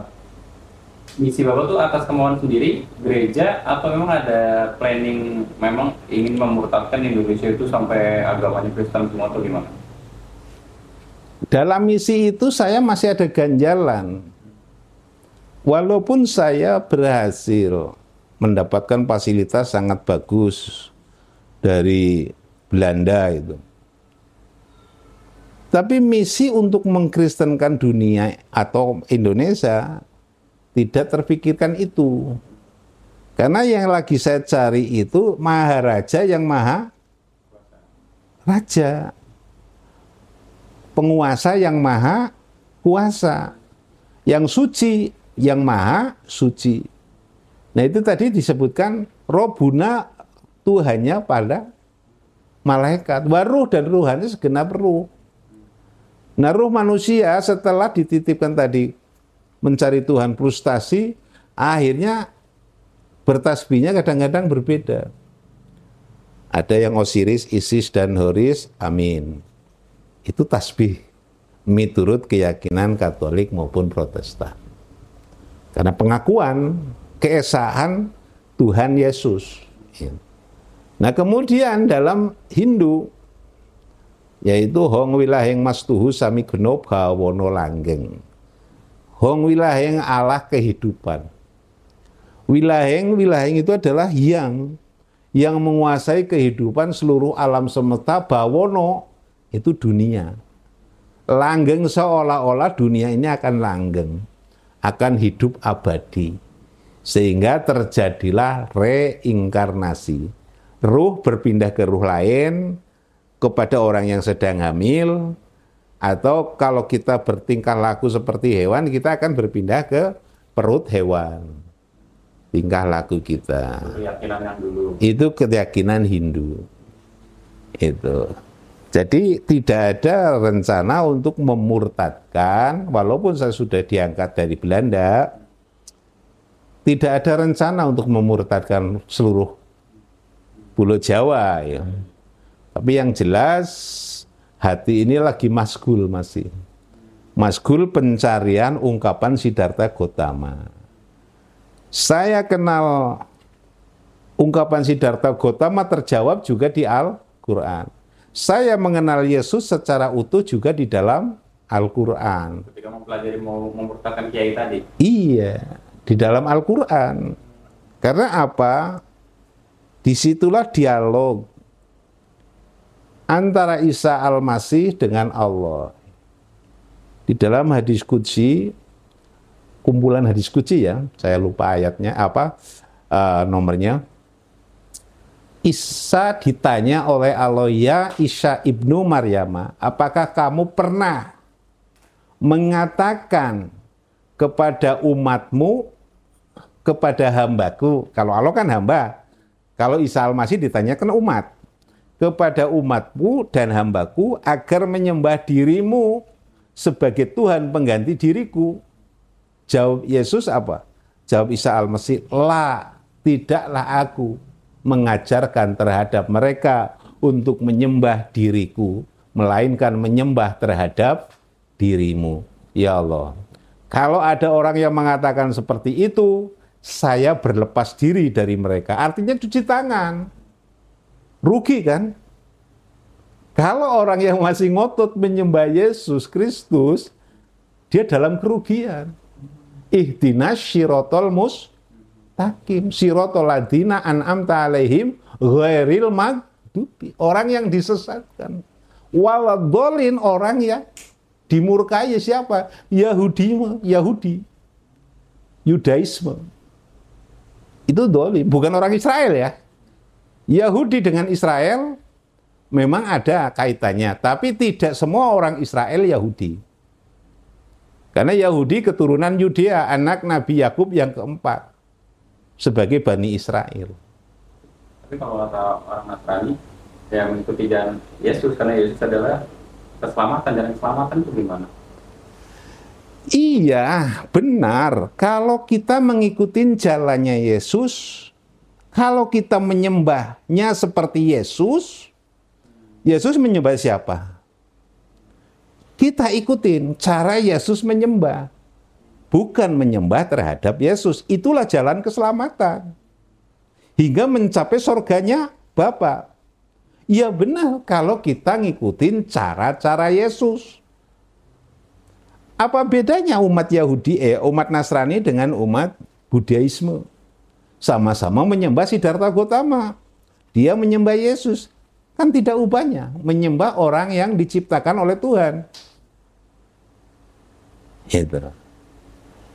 misi bapak tuh atas kemauan sendiri gereja atau memang ada planning memang ingin memurtadkan Indonesia itu sampai agamanya Kristen semua atau gimana? Dalam misi itu saya masih ada ganjalan. Walaupun saya berhasil mendapatkan fasilitas sangat bagus dari Belanda itu. Tapi misi untuk mengkristenkan dunia atau Indonesia tidak terpikirkan itu. Karena yang lagi saya cari itu maharaja yang maha raja. Penguasa yang maha kuasa. Yang suci, yang maha suci. Nah itu tadi disebutkan Robuna Tuhannya pada malaikat. Waruh dan ruhannya segenap ruh. Nah ruh manusia setelah dititipkan tadi mencari Tuhan frustasi, akhirnya bertasbihnya kadang-kadang berbeda. Ada yang Osiris, Isis, dan Horis, amin. Itu tasbih miturut keyakinan Katolik maupun Protestan. Karena pengakuan keesaan Tuhan Yesus. Nah kemudian dalam Hindu, yaitu Hong Wilaheng Mas Tuhu Sami Wono Langgeng. Hong wilaheng Allah kehidupan. Wilaheng, wilaheng itu adalah yang yang menguasai kehidupan seluruh alam semesta bawono itu dunia. Langgeng seolah-olah dunia ini akan langgeng, akan hidup abadi. Sehingga terjadilah reinkarnasi. Ruh berpindah ke ruh lain, kepada orang yang sedang hamil, atau kalau kita bertingkah laku seperti hewan, kita akan berpindah ke perut hewan. Tingkah laku kita. Keyakinan dulu. Itu keyakinan Hindu. Itu. Jadi tidak ada rencana untuk memurtadkan, walaupun saya sudah diangkat dari Belanda, tidak ada rencana untuk memurtadkan seluruh Pulau Jawa. Ya. Tapi yang jelas hati ini lagi maskul masih. maskul pencarian ungkapan Siddhartha Gautama. Saya kenal ungkapan Siddhartha Gautama terjawab juga di Al-Quran. Saya mengenal Yesus secara utuh juga di dalam Al-Quran. Ketika mempelajari mau mempertahankan kiai tadi. Iya, di dalam Al-Quran. Karena apa? Disitulah dialog antara Isa Al-Masih dengan Allah. Di dalam hadis kudsi, kumpulan hadis kudsi ya, saya lupa ayatnya apa uh, nomornya. Isa ditanya oleh Allah, ya Isa ibnu Maryama, apakah kamu pernah mengatakan kepada umatmu, kepada hambaku, kalau Allah kan hamba, kalau Isa Al-Masih ditanyakan umat, kepada umatku dan hambaku agar menyembah dirimu sebagai Tuhan pengganti diriku. Jawab Yesus apa? Jawab Isa Al-Masih, La, tidaklah aku mengajarkan terhadap mereka untuk menyembah diriku, melainkan menyembah terhadap dirimu. Ya Allah, kalau ada orang yang mengatakan seperti itu, saya berlepas diri dari mereka. Artinya cuci tangan Rugi kan? Kalau orang yang masih ngotot menyembah Yesus Kristus, dia dalam kerugian. Ihdinas syirotol takim Syirotol ladina an'amta alaihim ghairil magdubi. Orang yang disesatkan. Waladolin orang yang dimurkai siapa? Yahudi. Yahudi. Yudaisme. Itu dolin. Bukan orang Israel ya. Yahudi dengan Israel memang ada kaitannya, tapi tidak semua orang Israel Yahudi. Karena Yahudi keturunan Yudea, anak Nabi Yakub yang keempat sebagai Bani Israel. Tapi kalau kata orang Nasrani yang mengikuti jalan Yesus karena Yesus adalah keselamatan, dan keselamatan itu gimana? Iya, benar. Kalau kita mengikuti jalannya Yesus, kalau kita menyembahnya seperti Yesus, Yesus menyembah siapa? Kita ikutin cara Yesus menyembah. Bukan menyembah terhadap Yesus. Itulah jalan keselamatan. Hingga mencapai surganya Bapa. Ya benar kalau kita ngikutin cara-cara Yesus. Apa bedanya umat Yahudi, eh, umat Nasrani dengan umat Budaisme? sama-sama menyembah Siddhartha Gautama. Dia menyembah Yesus. Kan tidak ubahnya. Menyembah orang yang diciptakan oleh Tuhan. Gitu.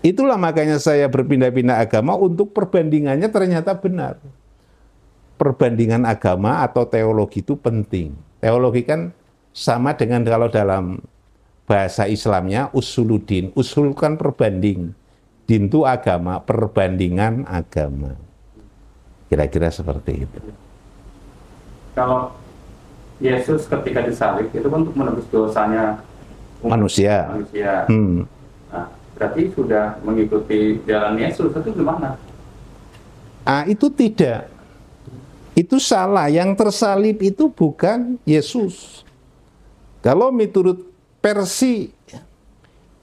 Itulah makanya saya berpindah-pindah agama untuk perbandingannya ternyata benar. Perbandingan agama atau teologi itu penting. Teologi kan sama dengan kalau dalam bahasa Islamnya usuludin, usulkan perbanding dintu agama, perbandingan agama. Kira-kira seperti itu. Kalau Yesus ketika disalib itu kan untuk menebus dosanya manusia. Manusia. Hmm. Nah, berarti sudah mengikuti jalan Yesus itu gimana? Ah, itu tidak. Itu salah. Yang tersalib itu bukan Yesus. Kalau menurut versi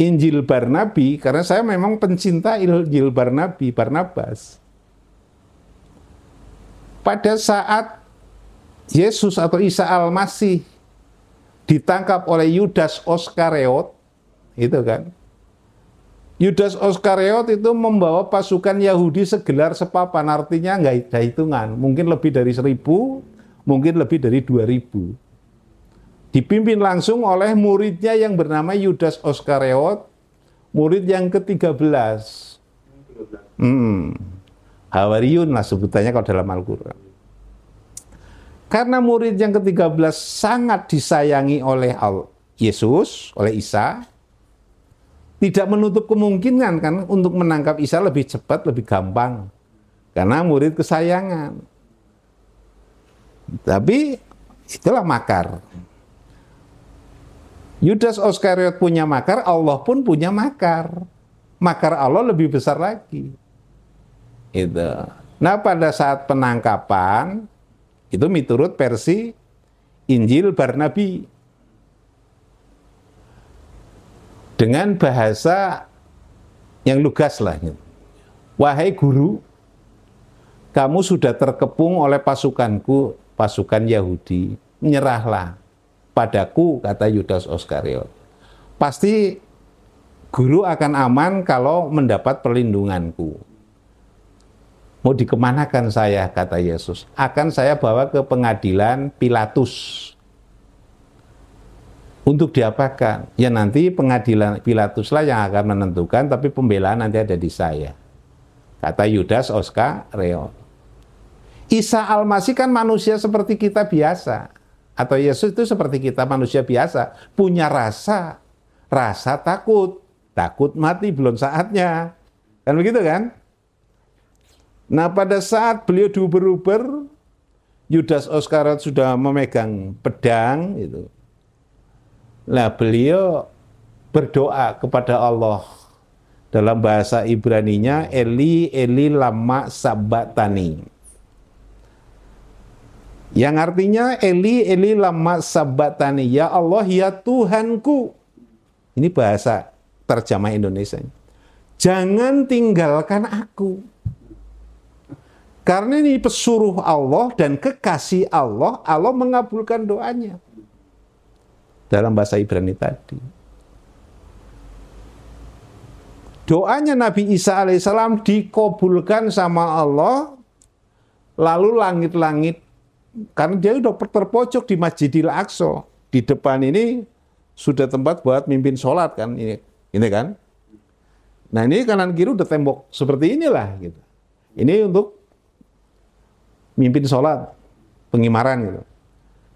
Injil Barnabi karena saya memang pencinta Injil Barnabi, Barnabas. Pada saat Yesus atau Isa Al-Masih ditangkap oleh Yudas Oskareot itu kan. Yudas Oskareot itu membawa pasukan Yahudi segelar sepapan, artinya nggak ada hitungan. Mungkin lebih dari seribu, mungkin lebih dari dua ribu dipimpin langsung oleh muridnya yang bernama Yudas Oskareot, murid yang ke-13. Hmm. Hawariun lah sebutannya kalau dalam Al-Quran. Karena murid yang ke-13 sangat disayangi oleh Yesus, oleh Isa, tidak menutup kemungkinan kan untuk menangkap Isa lebih cepat, lebih gampang. Karena murid kesayangan. Tapi itulah makar. Yudas Oskariot punya makar, Allah pun punya makar. Makar Allah lebih besar lagi. Itu. Nah pada saat penangkapan, itu miturut versi Injil Barnabi. Dengan bahasa yang lugas lah. Gitu. Wahai guru, kamu sudah terkepung oleh pasukanku, pasukan Yahudi. Menyerahlah padaku kata Yudas Oskariot. Pasti guru akan aman kalau mendapat perlindunganku. Mau dikemanakan saya, kata Yesus. Akan saya bawa ke pengadilan Pilatus. Untuk diapakan? Ya nanti pengadilan Pilatuslah yang akan menentukan, tapi pembelaan nanti ada di saya. Kata Yudas Oskar Reo. Isa Almasih kan manusia seperti kita biasa atau Yesus itu seperti kita manusia biasa, punya rasa, rasa takut, takut mati belum saatnya. Kan begitu kan? Nah pada saat beliau diuber-uber, Yudas Oskarat sudah memegang pedang itu. Nah beliau berdoa kepada Allah dalam bahasa Ibrani-nya Eli Eli lama sabatani. Yang artinya Eli Eli lama sabatani ya Allah ya Tuhanku. Ini bahasa terjemah Indonesia. Jangan tinggalkan aku. Karena ini pesuruh Allah dan kekasih Allah, Allah mengabulkan doanya. Dalam bahasa Ibrani tadi. Doanya Nabi Isa alaihissalam dikabulkan sama Allah, lalu langit-langit karena dia sudah terpojok di Masjidil Aqsa. Di depan ini sudah tempat buat mimpin sholat kan ini, ini kan. Nah ini kanan kiri udah tembok seperti inilah gitu. Ini untuk mimpin sholat pengimaran gitu.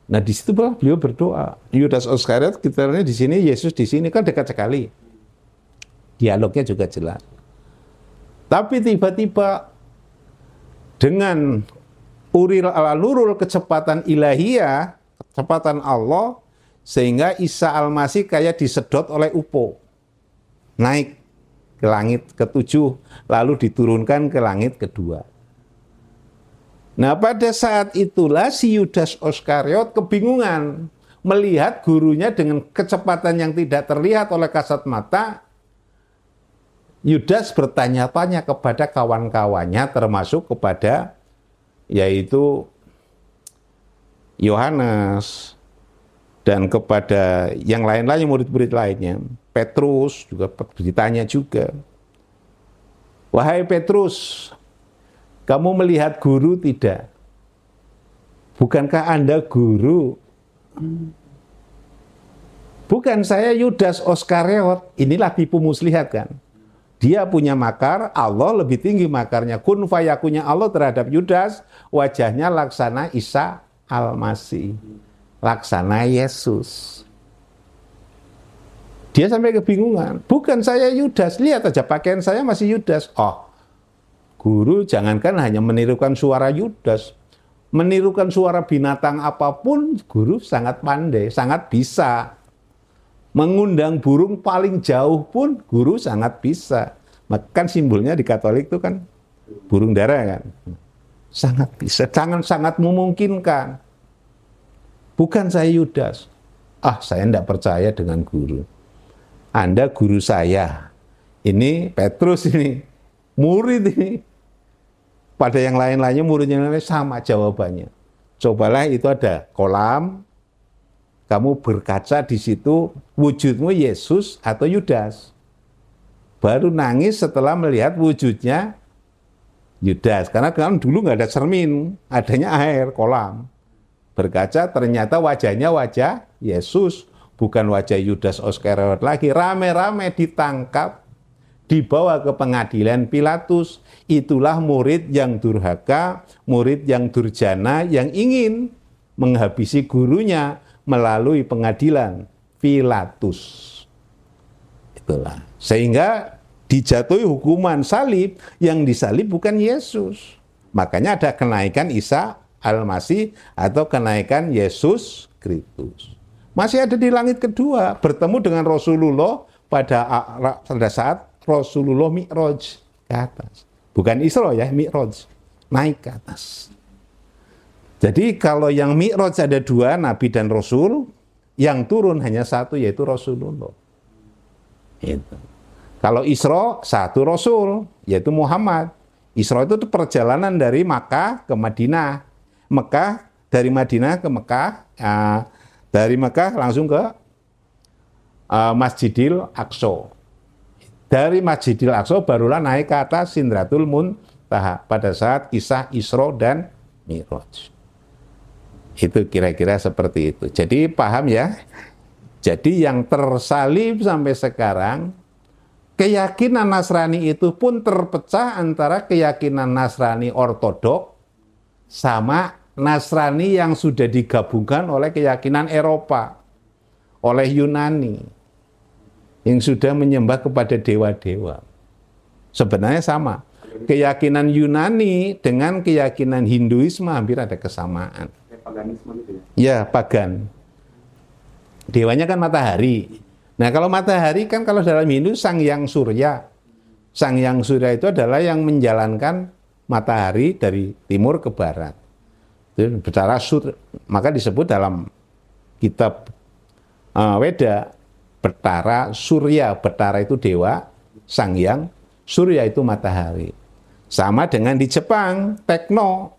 Nah di situ beliau berdoa. Yudas Oskaret ini di sini, Yesus di sini kan dekat sekali. Dialognya juga jelas. Tapi tiba-tiba dengan uril ala nurul kecepatan ilahiyah, kecepatan Allah, sehingga Isa Al-Masih kayak disedot oleh upo. Naik ke langit ketujuh, lalu diturunkan ke langit kedua. Nah pada saat itulah si Yudas Oskariot kebingungan melihat gurunya dengan kecepatan yang tidak terlihat oleh kasat mata. Yudas bertanya-tanya kepada kawan-kawannya termasuk kepada yaitu Yohanes dan kepada yang lain-lain murid-murid lainnya, Petrus juga ditanya juga. Wahai Petrus, kamu melihat guru tidak? Bukankah Anda guru? Bukan saya Yudas Oskariot, inilah tipu muslihat kan. Dia punya makar, Allah lebih tinggi makarnya. Kun fayakunya Allah terhadap Yudas, wajahnya laksana Isa al Laksana Yesus. Dia sampai kebingungan. Bukan saya Yudas, lihat aja pakaian saya masih Yudas. Oh, guru jangankan hanya menirukan suara Yudas, menirukan suara binatang apapun, guru sangat pandai, sangat bisa. Mengundang burung paling jauh pun guru sangat bisa. Makan simbolnya di Katolik itu kan burung dara kan. Sangat bisa, sangat sangat memungkinkan. Bukan saya Yudas. Ah, saya tidak percaya dengan guru. Anda guru saya. Ini Petrus ini, murid ini. Pada yang lain-lainnya muridnya sama jawabannya. Cobalah itu ada kolam, kamu berkaca di situ wujudmu Yesus atau Yudas. Baru nangis setelah melihat wujudnya Yudas. Karena kan dulu nggak ada cermin, adanya air, kolam. Berkaca ternyata wajahnya wajah Yesus, bukan wajah Yudas Oskariot lagi. Rame-rame ditangkap, dibawa ke pengadilan Pilatus. Itulah murid yang durhaka, murid yang durjana, yang ingin menghabisi gurunya melalui pengadilan Pilatus. Itulah. Sehingga dijatuhi hukuman salib yang disalib bukan Yesus. Makanya ada kenaikan Isa Al-Masih atau kenaikan Yesus Kristus. Masih ada di langit kedua, bertemu dengan Rasulullah pada, pada saat Rasulullah Mi'raj ke atas. Bukan Isra ya, Mi'raj. Naik ke atas. Jadi kalau yang mi'raj ada dua, Nabi dan Rasul, yang turun hanya satu yaitu Rasulullah. Itu. Kalau Isra satu Rasul yaitu Muhammad. Isra itu perjalanan dari Makkah ke Madinah. Mekah dari Madinah ke Mekah, uh, dari Mekah langsung ke uh, Masjidil Aqsa. Dari Masjidil Aqsa barulah naik ke atas Sindratul Muntaha pada saat kisah Isra dan Mi'raj. Itu kira-kira seperti itu. Jadi paham ya? Jadi yang tersalib sampai sekarang keyakinan Nasrani itu pun terpecah antara keyakinan Nasrani ortodok sama Nasrani yang sudah digabungkan oleh keyakinan Eropa, oleh Yunani yang sudah menyembah kepada dewa-dewa. Sebenarnya sama. Keyakinan Yunani dengan keyakinan Hinduisme hampir ada kesamaan paganisme gitu ya? Ya, pagan. Dewanya kan matahari. Nah, kalau matahari kan kalau dalam Hindu Sang Yang Surya. Sang Yang Surya itu adalah yang menjalankan matahari dari timur ke barat. Itu bicara sur, maka disebut dalam kitab uh, Weda Betara Surya, Betara itu dewa, Sang Yang, Surya itu matahari. Sama dengan di Jepang, Tekno,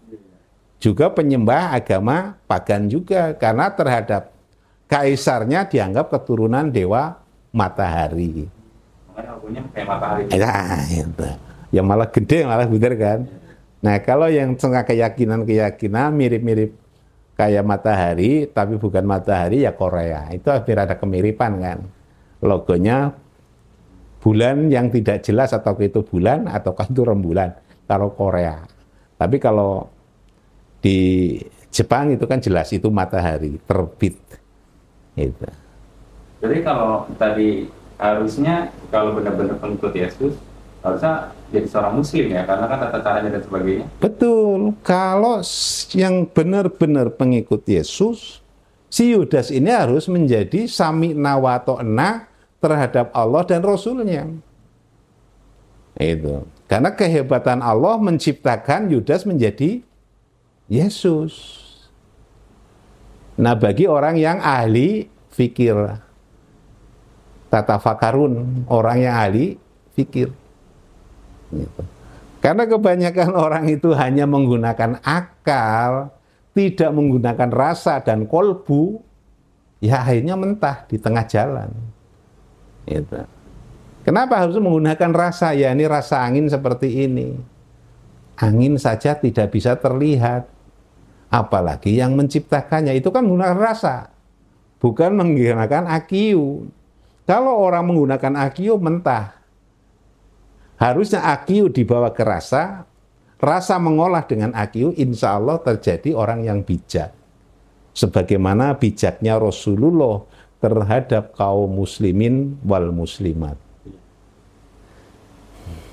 juga penyembah agama pagan juga karena terhadap kaisarnya dianggap keturunan dewa matahari. Nah, itu. Ya malah gede malah bener kan. Nah kalau yang tengah keyakinan-keyakinan mirip-mirip kayak matahari tapi bukan matahari ya Korea. Itu hampir ada kemiripan kan. Logonya bulan yang tidak jelas atau itu bulan atau itu rembulan kalau Korea. Tapi kalau di Jepang itu kan jelas itu matahari terbit. itu. Jadi kalau tadi harusnya kalau benar-benar pengikut Yesus harusnya jadi seorang muslim ya karena kan tata caranya dan sebagainya. Betul. Kalau yang benar-benar pengikut Yesus si Yudas ini harus menjadi sami nawato'na terhadap Allah dan Rasulnya. Itu. Karena kehebatan Allah menciptakan Yudas menjadi Yesus. Nah, bagi orang yang ahli fikir, tata fakarun, orang yang ahli fikir. Gitu. Karena kebanyakan orang itu hanya menggunakan akal, tidak menggunakan rasa dan kolbu, ya akhirnya mentah di tengah jalan. Gitu. Kenapa harus menggunakan rasa? Ya ini rasa angin seperti ini. Angin saja tidak bisa terlihat, Apalagi yang menciptakannya itu kan menggunakan rasa, bukan menggunakan akiu. Kalau orang menggunakan akiu mentah, harusnya akiu dibawa ke rasa, rasa mengolah dengan akiu, insya Allah terjadi orang yang bijak. Sebagaimana bijaknya Rasulullah terhadap kaum muslimin wal muslimat.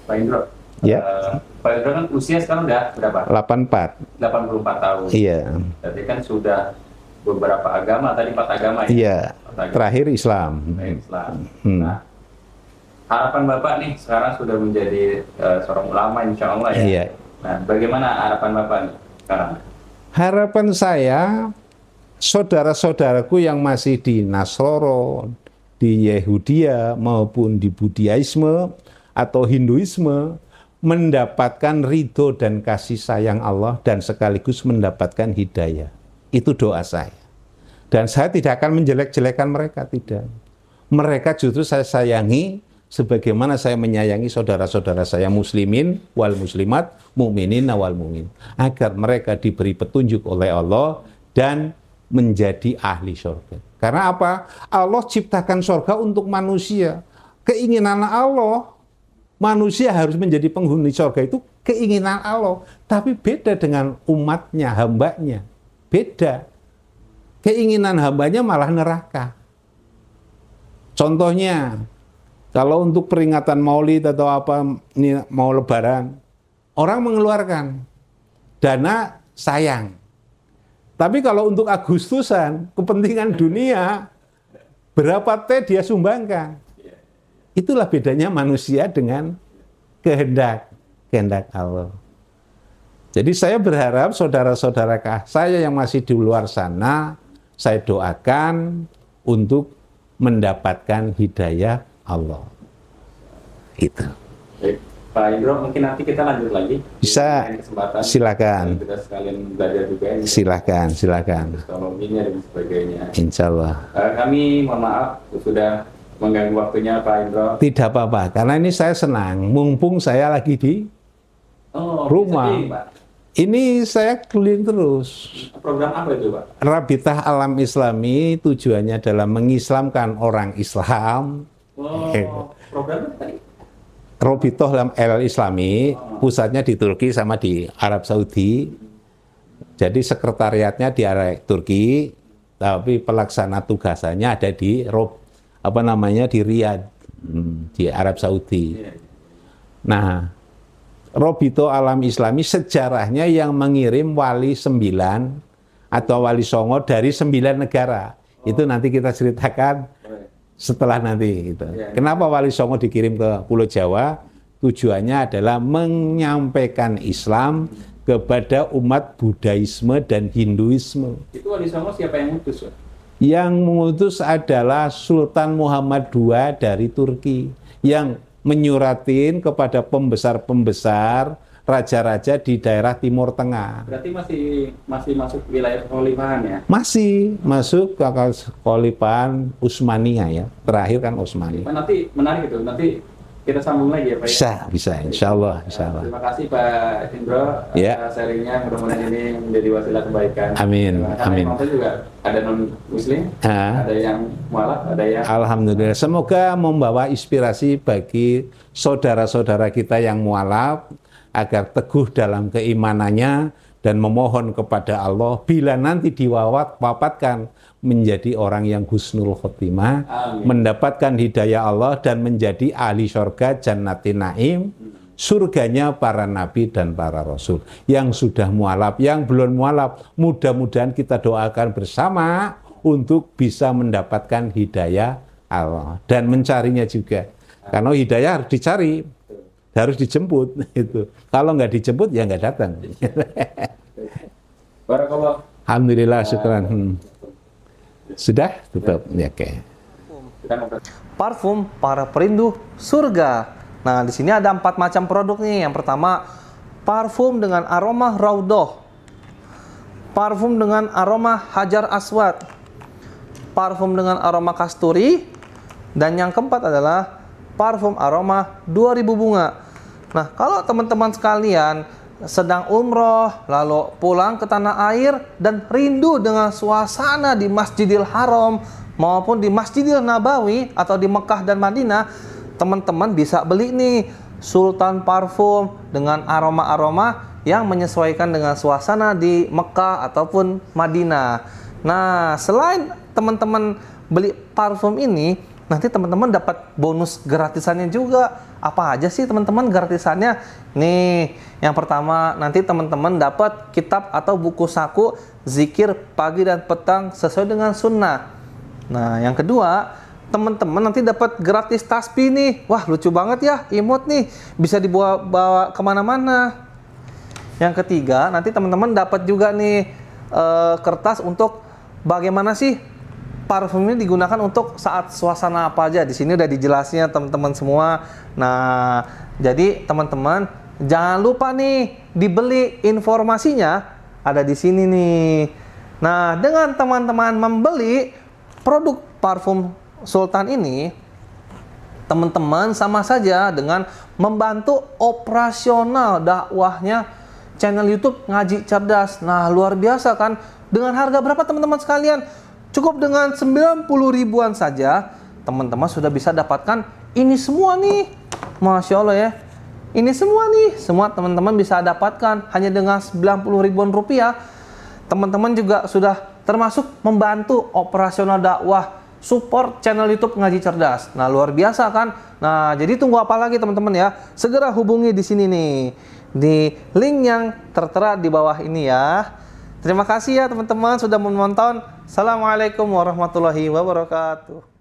Pak Indra, Ya. Uh, Pak Yudra kan usia sekarang udah berapa? 84. 84 tahun. Iya. Jadi kan sudah beberapa agama tadi empat agama ya. Iya. Agama. Terakhir Islam. Islam. Hmm. Nah, harapan Bapak nih sekarang sudah menjadi uh, seorang ulama insya Allah ya. Iya. Nah, bagaimana harapan Bapak nih sekarang? Harapan saya saudara-saudaraku yang masih di Nasoro, di Yehudia maupun di Budiaisme atau Hinduisme mendapatkan ridho dan kasih sayang Allah dan sekaligus mendapatkan hidayah. Itu doa saya. Dan saya tidak akan menjelek-jelekan mereka, tidak. Mereka justru saya sayangi sebagaimana saya menyayangi saudara-saudara saya muslimin wal muslimat, muminin wal mumin. Agar mereka diberi petunjuk oleh Allah dan menjadi ahli surga. Karena apa? Allah ciptakan surga untuk manusia. Keinginan Allah manusia harus menjadi penghuni surga itu keinginan Allah. Tapi beda dengan umatnya, hambanya. Beda. Keinginan hambanya malah neraka. Contohnya, kalau untuk peringatan maulid atau apa, ini mau lebaran, orang mengeluarkan dana sayang. Tapi kalau untuk Agustusan, kepentingan dunia, berapa teh dia sumbangkan? Itulah bedanya manusia dengan kehendak kehendak Allah. Jadi saya berharap saudara-saudara saya yang masih di luar sana, saya doakan untuk mendapatkan hidayah Allah. Itu. Pak Indro, mungkin nanti kita lanjut lagi. Bisa, kesempatan. silakan. kita sekalian belajar juga. Ya. Silakan, silakan. Ekonominya dan sebagainya. Insya Allah. Eh, kami mohon maaf sudah mengganggu waktunya Pak Indro? Tidak apa-apa, karena ini saya senang. Mumpung saya lagi di oh, rumah. Sedih, Pak. Ini saya keliling terus. Program apa itu, Pak? Rabitah Alam Islami tujuannya adalah mengislamkan orang Islam. Oh, eh. program tadi? Robitoh El Islami, oh. pusatnya di Turki sama di Arab Saudi. Jadi sekretariatnya di Arab Turki, tapi pelaksana tugasannya ada di Rob apa namanya di Riyadh hmm. di Arab Saudi. Iya, iya. Nah, Robito Alam Islami sejarahnya yang mengirim wali sembilan atau wali songo dari sembilan negara. Oh. Itu nanti kita ceritakan setelah nanti gitu. Ya, ya. Kenapa wali songo dikirim ke Pulau Jawa? Tujuannya adalah menyampaikan Islam kepada umat Budaisme dan Hinduisme. Itu wali songo siapa yang utus? Yang mengutus adalah Sultan Muhammad II dari Turki yang menyuratin kepada pembesar-pembesar raja-raja di daerah Timur Tengah. Berarti masih masih masuk wilayah kekhalifahan ya? Masih masuk ke kekhalifahan Utsmaniyah ya. Terakhir kan Utsmani. Nanti menarik itu. Nanti kita sambung lagi ya Pak? Ya? Bisa, ya? bisa, insya Allah, ya, insya Allah. Terima kasih Pak Hendro ya. Yeah. sharingnya, mudah-mudahan ini menjadi wasilah kebaikan. Amin, Karena amin. Karena juga ada non-muslim, ada yang mualaf, ada yang... Alhamdulillah, semoga membawa inspirasi bagi saudara-saudara kita yang mualaf, agar teguh dalam keimanannya, dan memohon kepada Allah, bila nanti diwawat, wapatkan, menjadi orang yang husnul khotimah, mendapatkan hidayah Allah dan menjadi ahli syurga jannati naim, surganya para nabi dan para rasul yang sudah mualaf, yang belum mualaf, mudah-mudahan kita doakan bersama untuk bisa mendapatkan hidayah Allah dan mencarinya juga. Karena hidayah harus dicari, harus dijemput itu. Kalau nggak dijemput ya nggak datang. Barakallah. Alhamdulillah, syukran. Nah. Hmm. Sudah? Tetap. Ya, oke. Okay. Parfum para perindu surga. Nah, di sini ada empat macam produk nih. Yang pertama, parfum dengan aroma raudoh. Parfum dengan aroma hajar aswad. Parfum dengan aroma kasturi. Dan yang keempat adalah parfum aroma 2000 bunga. Nah, kalau teman-teman sekalian sedang umroh, lalu pulang ke tanah air dan rindu dengan suasana di Masjidil Haram maupun di Masjidil Nabawi atau di Mekah dan Madinah, teman-teman bisa beli nih Sultan parfum dengan aroma-aroma yang menyesuaikan dengan suasana di Mekah ataupun Madinah. Nah, selain teman-teman beli parfum ini, nanti teman-teman dapat bonus gratisannya juga. Apa aja sih teman-teman gratisannya? Nih, yang pertama nanti teman-teman dapat kitab atau buku saku zikir pagi dan petang sesuai dengan sunnah. Nah, yang kedua, teman-teman nanti dapat gratis tasbih nih. Wah, lucu banget ya, imut nih. Bisa dibawa bawa kemana-mana. Yang ketiga, nanti teman-teman dapat juga nih e, kertas untuk bagaimana sih parfum ini digunakan untuk saat suasana apa aja. Di sini udah dijelasnya teman-teman semua. Nah, jadi teman-teman jangan lupa nih dibeli informasinya ada di sini nih. Nah, dengan teman-teman membeli produk parfum Sultan ini, teman-teman sama saja dengan membantu operasional dakwahnya channel YouTube Ngaji Cerdas. Nah, luar biasa kan? Dengan harga berapa teman-teman sekalian? Cukup dengan 90 ribuan saja, teman-teman sudah bisa dapatkan ini semua nih. Masya Allah ya. Ini semua nih, semua teman-teman bisa dapatkan hanya dengan 90 ribuan rupiah. Teman-teman juga sudah termasuk membantu operasional dakwah support channel YouTube Ngaji Cerdas. Nah, luar biasa kan? Nah, jadi tunggu apa lagi teman-teman ya? Segera hubungi di sini nih. Di link yang tertera di bawah ini ya. Terima kasih ya teman-teman sudah menonton. Assalamualaikum warahmatullahi wabarakatuh.